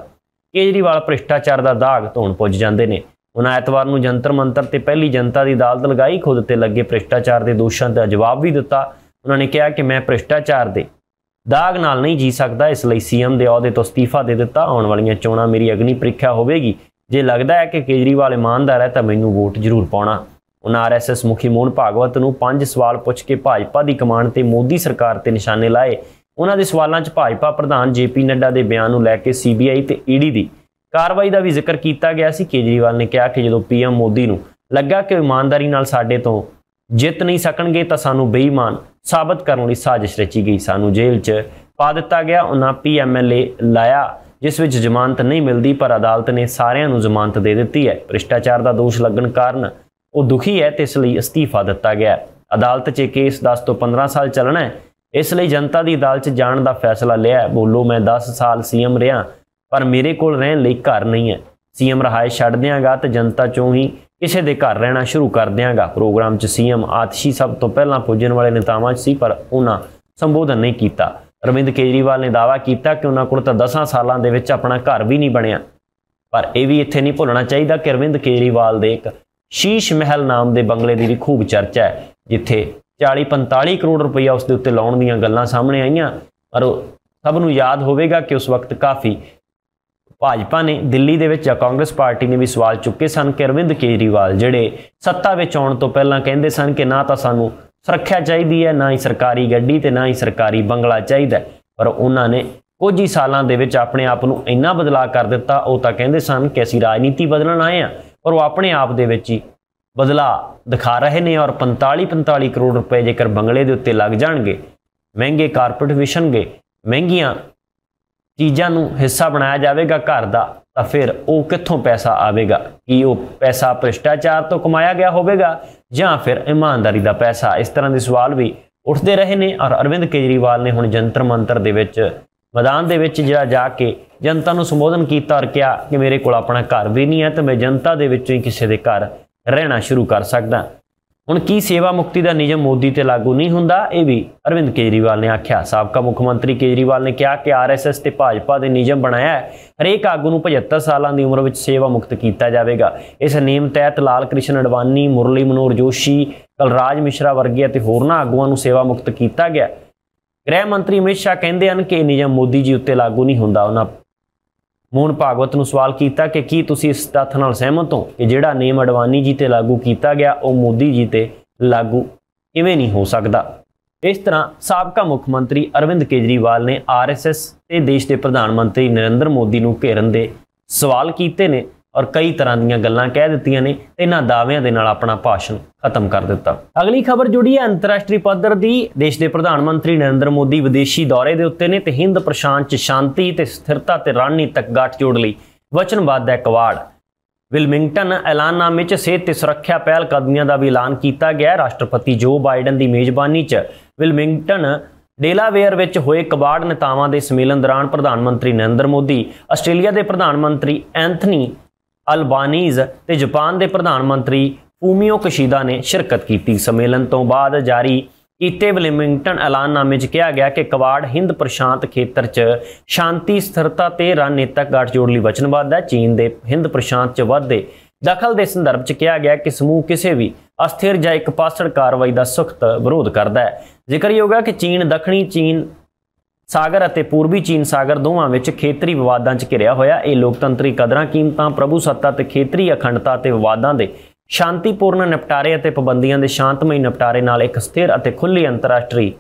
ਕੇਜਰੀਵਾਲ ਭ੍ਰਿਸ਼ਟਾਚਾਰ ਦਾ ਦਾਗ ਧੋਣ ਪੁੱਜ ਜਾਂਦੇ ਨੇ ਉਹਨਾਂ ਐਤਵਾਰ ਨੂੰ ਜੰਤਰ ਮੰਤਰ ਤੇ ਪਹਿਲੀ ਜਨਤਾ ਦੀ ਅਦਾਲਤ ਲਗਾਈ ਖੁਦ ਤੇ ਲੱਗੇ ਭ੍ਰਿਸ਼ਟਾਚਾਰ ਦੇ ਦੋਸ਼ਾਂ ਦਾ ਜਵਾਬ ਵੀ ਦਿੱਤਾ ਉਹਨਾਂ ਨੇ ਕਿਹਾ ਕਿ ਮੈਂ ਭ੍ਰਿਸ਼ਟਾਚਾਰ ਦੇ ਦਾਗ ਨਾਲ ਨਹੀਂ ਜੀ ਸਕਦਾ ਇਸ ਲਈ ਸੀਐਮ ਦੇ ਅਹੁਦੇ ਤੋਂ ਅਸਤੀਫਾ ਦੇ ਦਿੱਤਾ ਆਉਣ ਵਾਲੀਆਂ ਚੋਣਾਂ ਮੇਰੀ ਅਗਨੀ ਪ੍ਰੀਖਿਆ ਹੋਵੇਗੀ ਜੇ ਲੱਗਦਾ ਹੈ ਕਿ ਕੇਜਰੀਵਾਲ ਇਮਾਨਦਾਰ ਹੈ ਤਾਂ ਮੈਨੂੰ ਵੋਟ ਜ਼ਰੂਰ ਪਾਉਣਾ ਉਹਨਾਂ ਆਰਐਸਐਸ ਮੁਖੀ ਮੋਹਨ ਭਾਗਵਤ ਨੂੰ ਪੰਜ ਸਵਾਲ ਪੁੱਛ ਕੇ ਭਾਜਪਾ ਦੀ ਕਮਾਂਡ ਤੇ ਮੋਦੀ ਸਰਕਾਰ ਤੇ ਨਿਸ਼ਾਨੇ ਲਾਏ ਉਹਨਾਂ ਦੇ ਸਵਾਲਾਂ 'ਚ ਭਾਜਪਾ ਪ੍ਰਧਾਨ ਜੇਪੀ ਨੱਡਾ ਦੇ ਬਿਆਨ ਨੂੰ ਲੈ ਕੇ ਸੀਬੀਆਈ ਤੇ ਈਡੀ ਦੀ ਕਾਰਵਾਈ ਦਾ ਵੀ ਜ਼ਿਕਰ ਕੀਤਾ ਗਿਆ ਸੀ ਕੇਜਰੀਵਾਲ ਨੇ ਕਿਹਾ ਕਿ ਜਦੋਂ ਪੀਐਮ ਮੋਦੀ ਨੂੰ ਲੱਗਾ ਕਿ ਇਮਾਨਦਾਰੀ ਨਾਲ ਸਾਡੇ ਤੋਂ ਜਿੱਤ ਨਹੀਂ ਸਕਣਗੇ ਤਾਂ ਸਾਨੂੰ ਬੇਈਮਾਨ ਸਾਬਤ ਕਰਨ ਲਈ ਸਾਜ਼ਿਸ਼ ਰਚੀ ਗਈ ਸਾਨੂੰ ਜੇਲ੍ਹ 'ਚ ਪਾ ਦਿੱਤਾ ਗਿਆ ਉਹਨਾਂ ਪੀਐਮਐਲਏ ਲਾਇਆ ਜਿਸ ਵਿੱਚ ਜ਼ਮਾਨਤ ਨਹੀਂ ਮਿਲਦੀ ਪਰ ਅਦਾਲਤ ਨੇ ਸਾਰਿਆਂ ਨੂੰ ਜ਼ਮਾਨਤ ਦੇ ਦਿੱਤੀ ਹੈ ਭ੍ਰਿਸ਼ਟਾਚਾਰ ਦਾ ਦੋਸ਼ ਲੱਗਣ ਕਾਰਨ ਉਹ ਦੁਖੀ ਹੈ ਤੇ ਇਸ ਲਈ ਅਸਤੀਫਾ ਦਿੱਤਾ ਗਿਆ ਅਦਾਲਤ 'ਚ ਕੇਸ 10 ਤੋਂ 15 ਸਾਲ ਚੱਲਣਾ ਹੈ ਇਸ ਲਈ ਜਨਤਾ ਦੀ ਅਦਾਲਤ 'ਚ ਜਾਣ ਦਾ ਫੈਸਲਾ ਲਿਆ ਬੋਲੋ ਮੈਂ 10 ਸਾਲ ਸੀਐਮ ਰਿਹਾ ਪਰ ਮੇਰੇ ਕੋਲ ਰਹਿਣ ਲਈ ਘਰ ਨਹੀਂ ਹੈ ਸੀਐਮ ਰਹਾਇਸ਼ ਛੱਡ ਦਿਆਂਗਾ ਤੇ ਜਨਤਾ ਚੋਂ ਹੀ ਕਿਸੇ ਦੇ ਘਰ ਰਹਿਣਾ ਸ਼ੁਰੂ ਕਰ ਦਿਆਂਗਾ ਪ੍ਰੋਗਰਾਮ 'ਚ ਸੀਐਮ ਆਤਸ਼ੀ ਸਭ ਤੋਂ ਪਹਿਲਾਂ ਪੁੱਜਣ ਵਾਲੇ ਨੇਤਾਵਾਂ 'ਚ ਸੀ ਪਰ ਉਹਨਾਂ ਸੰਬੋਧਨ ਨਹੀਂ ਕੀਤਾ ਅਰਵਿੰਦ ਕੇਜਰੀਵਾਲ ਨੇ ਦਾਵਾ ਕੀਤਾ ਕਿ ਉਹਨਾਂ ਕੋਲ ਤਾਂ 10 ਸਾਲਾਂ ਦੇ ਵਿੱਚ ਆਪਣਾ ਘਰ ਵੀ ਨਹੀਂ ਬਣਿਆ ਪਰ ਇਹ ਵੀ ਇੱਥੇ ਨਹੀਂ ਭੁੱਲਣਾ ਚਾਹੀਦਾ ਕਿ ਅਰਵਿੰਦ ਕੇਜਰੀਵਾਲ ਦੇ ਇੱਕ ਸ਼ੀਸ਼ ਮਹਿਲ ਨਾਮ ਦੇ ਬੰਗਲੇ ਦੀ ਵੀ ਖੂਬ ਚਰਚਾ ਹੈ ਜਿੱਥੇ 40-45 ਕਰੋੜ ਰੁਪਈਆ ਉਸ ਦੇ ਉੱਤੇ ਲਾਉਣ ਦੀਆਂ ਗੱਲਾਂ ਸਾਹਮਣੇ ਆਈਆਂ ਪਰ ਸਭ ਨੂੰ ਯਾਦ ਹੋਵੇਗਾ ਕਿ ਉਸ ਵਕਤ ਕਾਫੀ ਭਾਜਪਾ ਨੇ ਦਿੱਲੀ ਦੇ ਵਿੱਚ ਜਾਂ ਕਾਂਗਰਸ ਪਾਰਟੀ ਨੇ ਵੀ ਸਵਾਲ ਚੁੱਕੇ ਸਨ ਕਿ ਅਰਵਿੰਦ ਕੇਜਰੀਵਾਲ ਜਿਹੜੇ ਸੱਤਾ ਵਿੱਚ ਆਉਣ ਤੋਂ ਪਹਿਲਾਂ ਕਹਿੰਦੇ ਸਨ ਕਿ ਨਾ ਤਾਂ ਸਾਨੂੰ ਸੁਰੱਖਿਆ ਚਾਹੀਦੀ ਹੈ ਨਾ ਹੀ ਸਰਕਾਰੀ ਗੱਡੀ ਤੇ ਨਾ ਹੀ ਸਰਕਾਰੀ ਬੰਗਲਾ ਚਾਹੀਦਾ ਪਰ ਉਹਨਾਂ ਨੇ ਕੁਝ ਹੀ ਸਾਲਾਂ ਦੇ ਵਿੱਚ ਆਪਣੇ ਆਪ ਨੂੰ ਇੰਨਾ ਬਦਲਾਅ ਕਰ ਦਿੱਤਾ ਉਹ ਤਾਂ ਕਹਿੰਦੇ ਸਨ ਕਿ ਅਸੀਂ ਰਾਜਨੀਤੀ ਬਦਲਣ ਆਏ ਆ ਪਰ ਉਹ ਆਪਣੇ ਆਪ ਦੇ ਵਿੱਚ ਹੀ ਬਦਲਾਅ ਦਿਖਾ ਰਹੇ ਨੇ ਔਰ 45 45 ਕਰੋੜ ਰੁਪਏ ਜੇਕਰ ਬੰਗਲੇ ਦੇ ਉੱਤੇ ਲੱਗ ਜਾਣਗੇ ਮਹਿੰਗੇ ਕਾਰਪੋਰੇਟ ਵਿਸ਼ਣਗੇ ਮਹਿੰਗੀਆਂ ਚੀਜ਼ਾਂ ਨੂੰ ਹਿੱਸਾ ਬਣਾਇਆ ਜਾਵੇਗਾ ਘਰ ਦਾ ਤਾਂ ਫਿਰ ਉਹ ਕਿੱਥੋਂ ਪੈਸਾ ਆਵੇਗਾ ਕੀ ਉਹ ਪੈਸਾ ਭ੍ਰਿਸ਼ਟਾਚਾਰ ਤੋਂ ਕਮਾਇਆ ਗਿਆ ਹੋਵੇਗਾ ਜਾਂ ਫਿਰ ਇਮਾਨਦਾਰੀ ਦਾ ਪੈਸਾ ਇਸ ਤਰ੍ਹਾਂ ਦੇ ਸਵਾਲ ਵੀ ਉੱਠਦੇ ਰਹੇ ਨੇ ਔਰ ਅਰਵਿੰਦ ਕੇਜਰੀਵਾਲ ਨੇ ਹੁਣ ਜੰਤਰ ਮੰਤਰ ਦੇ ਵਿੱਚ ਮੈਦਾਨ ਦੇ ਵਿੱਚ ਜਿਹੜਾ ਜਾ ਕੇ ਜਨਤਾ ਨੂੰ ਸੰਬੋਧਨ ਕੀਤਾ ਔਰ ਕਿਹਾ ਕਿ ਮੇਰੇ ਕੋਲ ਆਪਣਾ ਘਰ ਵੀ ਨਹੀਂ ਹੈ ਤੇ ਮੈਂ ਜਨਤਾ ਦੇ ਵਿੱਚੋਂ ਹੀ ਕਿਸੇ ਦੇ ਘਰ ਰਹਿਣਾ ਸ਼ੁਰੂ ਕਰ ਸਕਦਾ ਹੁਣ ਕੀ ਸੇਵਾ ਮੁਕਤੀ ਦਾ ਨਿਯਮ ਮੋਦੀ ਤੇ ਲਾਗੂ ਨਹੀਂ ਹੁੰਦਾ ਇਹ ਵੀ ਅਰਵਿੰਦ ਕੇਜਰੀਵਾਲ ਨੇ ਆਖਿਆ ਸਾਬਕਾ ਮੁੱਖ ਮੰਤਰੀ ਕੇਜਰੀਵਾਲ ਨੇ ਕਿਹਾ ਕਿ ਆਰਐਸਐਸ ਤੇ ਭਾਜਪਾ ਦੇ ਨਿਯਮ ਬਣਾਇਆ ਹੈ ਹਰੇਕ ਆਗੂ ਨੂੰ 75 ਸਾਲਾਂ ਦੀ ਉਮਰ ਵਿੱਚ ਸੇਵਾ ਮੁਕਤ ਕੀਤਾ ਜਾਵੇਗਾ ਇਸ ਨਿਯਮ ਤਹਿਤ ਲਾਲ ਕ੍ਰਿਸ਼ਨ ਅਡਵਾਨੀ ਮੁਰਲੀ ਮਨੋਰ ਜੋਸ਼ੀ ਕਲਰਾਜ ਮਿਸ਼ਰਾ ਵਰਗੇ ਅਤੇ ਹੋਰਨਾਂ ਆਗੂਆਂ ਨੂੰ ਸੇਵਾ ਮੁਕਤ ਕੀਤਾ ਗਿਆ ਗ੍ਰਹਿ ਮੰਤਰੀ ਅਮਿਤ ਸ਼ਾਹ ਕਹਿੰਦੇ ਹਨ ਕਿ ਇਹ ਨਿਯਮ ਮੋਦੀ ਜੀ ਉੱਤੇ ਲਾਗੂ ਨਹੀਂ ਹੁੰਦਾ ਉਹਨਾਂ ਮੋਹਨ ਭਾਗਵਤ ਨੂੰ ਸਵਾਲ ਕੀਤਾ ਕਿ ਕੀ ਤੁਸੀਂ ਇਸ ਤੱਥ ਨਾਲ ਸਹਿਮਤ ਹੋ ਕਿ ਜਿਹੜਾ ਨਿਯਮ ਅਡਵਾਨੀ ਜੀ ਤੇ ਲਾਗੂ ਕੀਤਾ ਗਿਆ ਉਹ ਮੋਦੀ ਜੀ ਤੇ ਲਾਗੂ ਇਵੇਂ ਨਹੀਂ ਹੋ ਸਕਦਾ ਇਸ ਤਰ੍ਹਾਂ ਸਾਬਕਾ ਮੁੱਖ ਮੰਤਰੀ ਅਰਵਿੰਦ ਕੇਜਰੀਵਾਲ ਨੇ ਆਰਐਸਐਸ ਤੇ ਦੇਸ਼ ਦੇ ਪ੍ਰਧਾਨ ਮੰਤਰੀ ਨਰਿੰਦਰ ਮੋਦੀ ਨੂੰ ਘੇਰਨ ਦੇ ਸਵਾਲ ਕੀਤੇ ਨੇ ਔਰ ਕਈ ਤਰ੍ਹਾਂ ਦੀਆਂ ਗੱਲਾਂ ਕਹਿ ਦਿੱਤੀਆਂ ਨੇ ਇਹਨਾਂ ਦਾਅਵਿਆਂ ਦੇ ਨਾਲ ਆਪਣਾ ਭਾਸ਼ਣ ਖਤਮ ਕਰ ਦਿੱਤਾ ਅਗਲੀ ਖਬਰ ਜੁੜੀ ਹੈ ਅੰਤਰਰਾਸ਼ਟਰੀ ਪੱਧਰ ਦੀ ਦੇਸ਼ ਦੇ ਪ੍ਰਧਾਨ ਮੰਤਰੀ ਨਰਿੰਦਰ ਮੋਦੀ ਵਿਦੇਸ਼ੀ ਦੌਰੇ ਦੇ ਉੱਤੇ ਨੇ ਤੇ ਹਿੰਦ ਪ੍ਰਸ਼ਾਂਤ 'ਚ ਸ਼ਾਂਤੀ ਤੇ ਸਥਿਰਤਾ ਤੇ ਰਣਨੀਤਕ ਜੋੜ ਲਈ ਵਚਨਬੱਧ ਹੈ ਕਵਾੜ ਵਿਲਮਿੰਗਟਨ ਐਲਾਨਨਾਮੇ 'ਚ ਸਿਹਤ ਤੇ ਸੁਰੱਖਿਆ ਪਹਿਲ ਕਦਮੀਆਂ ਦਾ ਵੀ ਐਲਾਨ ਕੀਤਾ ਗਿਆ ਰਾਸ਼ਟਰਪਤੀ ਜੋ ਬਾਈਡਨ ਦੀ ਮੇਜ਼ਬਾਨੀ 'ਚ ਵਿਲਮਿੰਗਟਨ ਡੇਲਾਵੇਅਰ ਵਿੱਚ ਹੋਏ ਕਬਾੜ ਨੇਤਾਵਾਂ ਦੇ ਸੰਮੇਲਨ ਦੌਰਾਨ ਪ੍ਰਧਾਨ ਮੰਤਰੀ ਨਰਿੰਦਰ ਮੋਦੀ ਆਸਟ੍ਰੇਲੀਆ ਦੇ ਪ੍ਰਧਾਨ ਮੰਤਰੀ ਐਂਥਨੀ ਅਲਬਾਨੀਜ਼ ਤੇ ਜਾਪਾਨ ਦੇ ਪ੍ਰਧਾਨ ਮੰਤਰੀ ਫੂਮੀਓ ਕਸ਼ੀਦਾ ਨੇ ਸ਼ਿਰਕਤ ਕੀਤੀ ਸੰਮੇਲਨ ਤੋਂ ਬਾਅਦ ਜਾਰੀ ਕੀਤੇ ਬਲਿੰਗਟਨ ਐਲਾਨਨਾਮੇ 'ਚ ਕਿਹਾ ਗਿਆ ਕਿ ਕਵਾੜ ਹਿੰਦ ਪ੍ਰਸ਼ਾਂਤ ਖੇਤਰ 'ਚ ਸ਼ਾਂਤੀ ਸਥਿਰਤਾ ਤੇ ਰਣਨੀਤਕ ਗੱਠਜੋੜ ਲਈ ਵਚਨਬੱਧ ਹੈ ਚੀਨ ਦੇ ਹਿੰਦ ਪ੍ਰਸ਼ਾਂਤ 'ਚ ਵਾਧੇ ਦਖਲ ਦੇ ਸੰਦਰਭ 'ਚ ਕਿਹਾ ਗਿਆ ਕਿ ਸਮੂਹ ਕਿਸੇ ਵੀ ਅਸਥਿਰ ਜਾਂ ਇੱਕ ਪਾਸੜ ਕਾਰਵਾਈ ਦਾ ਸਖਤ ਵਿਰੋਧ ਕਰਦਾ ਹੈ ਜ਼ਿਕਰਯੋਗ ਹੈ ਕਿ ਚੀਨ ਦੱਖਣੀ ਚੀਨ ਸਾਗਰ ਅਤੇ ਪੂਰਬੀ ਚੀਨ ਸਾਗਰ ਦੋਵਾਂ ਵਿੱਚ ਖੇਤਰੀ ਵਿਵਾਦਾਂ 'ਚ ਘਿਰਿਆ ਹੋਇਆ ਇਹ ਲੋਕਤੰਤਰੀ ਕਦਰਾਂ ਕੀਮਤਾਂ ਪ੍ਰਭੂ ਸੱਤਾ ਤੇ ਖੇਤਰੀ ਅਖੰਡਤਾ ਤੇ ਵਿਵਾਦਾਂ ਦੇ ਸ਼ਾਂਤੀਪੂਰਨ ਨਿਪਟਾਰੇ ਅਤੇ ਪਾਬੰਦੀਆਂ ਦੇ ਸ਼ਾਂਤਮਈ ਨਿਪਟਾਰੇ ਨਾਲ ਇੱਕ ਸਥਿਰ ਅਤੇ ਖੁੱਲ੍ਹੀ ਅੰਤਰਰਾਸ਼ਟਰੀ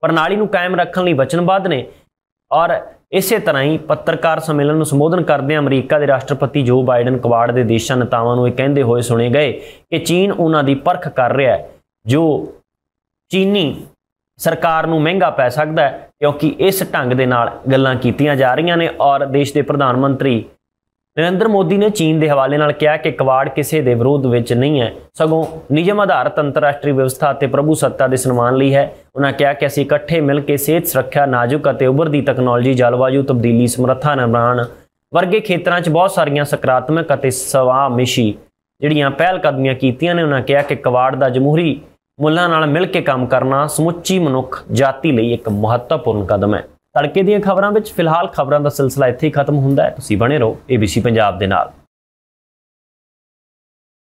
ਪ੍ਰਣਾਲੀ ਨੂੰ ਕਾਇਮ ਰੱਖਣ ਲਈ ਵਚਨਬੱਧ ਨੇ ਔਰ ਇਸੇ ਤਰ੍ਹਾਂ ਹੀ ਪੱਤਰਕਾਰ ਸੰਮੇਲਨ ਨੂੰ ਸੰਬੋਧਨ ਕਰਦੇ ਅਮਰੀਕਾ ਦੇ ਰਾਸ਼ਟਰਪਤੀ ਜੋ ਬਾਈਡਨ ਕਵਾੜ ਦੇ ਦੇਸ਼ਾਂ ਨੇਤਾਵਾਂ ਨੂੰ ਇਹ ਕਹਿੰਦੇ ਹੋਏ ਸੁਣੇ ਗਏ ਕਿ ਚੀਨ ਉਹਨਾਂ ਦੀ ਪਰਖ ਕਰ ਰਿਹਾ ਹੈ ਜੋ ਚੀਨੀ ਸਰਕਾਰ ਨੂੰ ਮਹਿੰਗਾ ਪੈ ਸਕਦਾ ਹੈ ਕਿਉਂਕਿ ਇਸ ਢੰਗ ਦੇ ਨਾਲ ਗੱਲਾਂ ਕੀਤੀਆਂ ਜਾ ਰਹੀਆਂ ਨੇ ਔਰ ਦੇਸ਼ ਦੇ ਪ੍ਰਧਾਨ ਮੰਤਰੀ ਨਰਿੰਦਰ ਮੋਦੀ ਨੇ ਚੀਨ ਦੇ ਹਵਾਲੇ ਨਾਲ ਕਿਹਾ ਕਿ ਕਵਾੜ ਕਿਸੇ ਦੇ ਵਿਰੋਧ ਵਿੱਚ ਨਹੀਂ ਹੈ ਸਗੋਂ ਨਿਯਮ ਆਧਾਰਿਤ ਅੰਤਰਰਾਸ਼ਟਰੀ ਵਿਵਸਥਾ ਅਤੇ ਪ੍ਰਭੂ ਸੱਤਾ ਦੇ ਸਨਮਾਨ ਲਈ ਹੈ ਉਹਨਾਂ ਕਿਹਾ ਕਿ ਅਸੀਂ ਇਕੱਠੇ ਮਿਲ ਕੇ ਸਿਹਤ ਸੁਰੱਖਿਆ ਨਾਜ਼ੁਕ ਅਤੇ ਉਭਰਦੀ ਟੈਕਨੋਲੋਜੀ ਜਲਵਾਯੂ ਤਬਦੀਲੀ ਸਮਰੱਥਾ ਨਿਰਮਾਣ ਵਰਗੇ ਖੇਤਰਾਂ 'ਚ ਬਹੁਤ ਸਾਰੀਆਂ ਸਕਾਰਾਤਮਕ ਅਤੇ ਸਵਾਮਿਸ਼ੀ ਜਿਹੜੀਆਂ ਪਹਿਲ ਕਦਮੀਆਂ ਕੀਤੀਆਂ ਨੇ ਉਹਨਾਂ ਕਿਹਾ ਕਿ ਕਵਾੜ ਦਾ ਜਮਹੂਰੀ ਮੁੱਲਾਂ ਨਾਲ ਮਿਲ ਕੇ ਕੰਮ ਕਰਨਾ ਸਮੁੱਚੀ ਮਨੁੱਖ ਜਾਤੀ ਲਈ ਇੱਕ ਮਹੱਤਵਪੂਰਨ ਕਦਮ ਹੈ ਤੜਕੇ ਦੀਆਂ ਖਬਰਾਂ ਵਿੱਚ ਫਿਲਹਾਲ ਖਬਰਾਂ ਦਾ ਸਿਲਸਿਲਾ ਇੱਥੇ ਹੀ ਖਤਮ ਹੁੰਦਾ ਹੈ ਤੁਸੀਂ ਬਣੇ ਰਹੋ ABC ਪੰਜਾਬ ਦੇ ਨਾਲ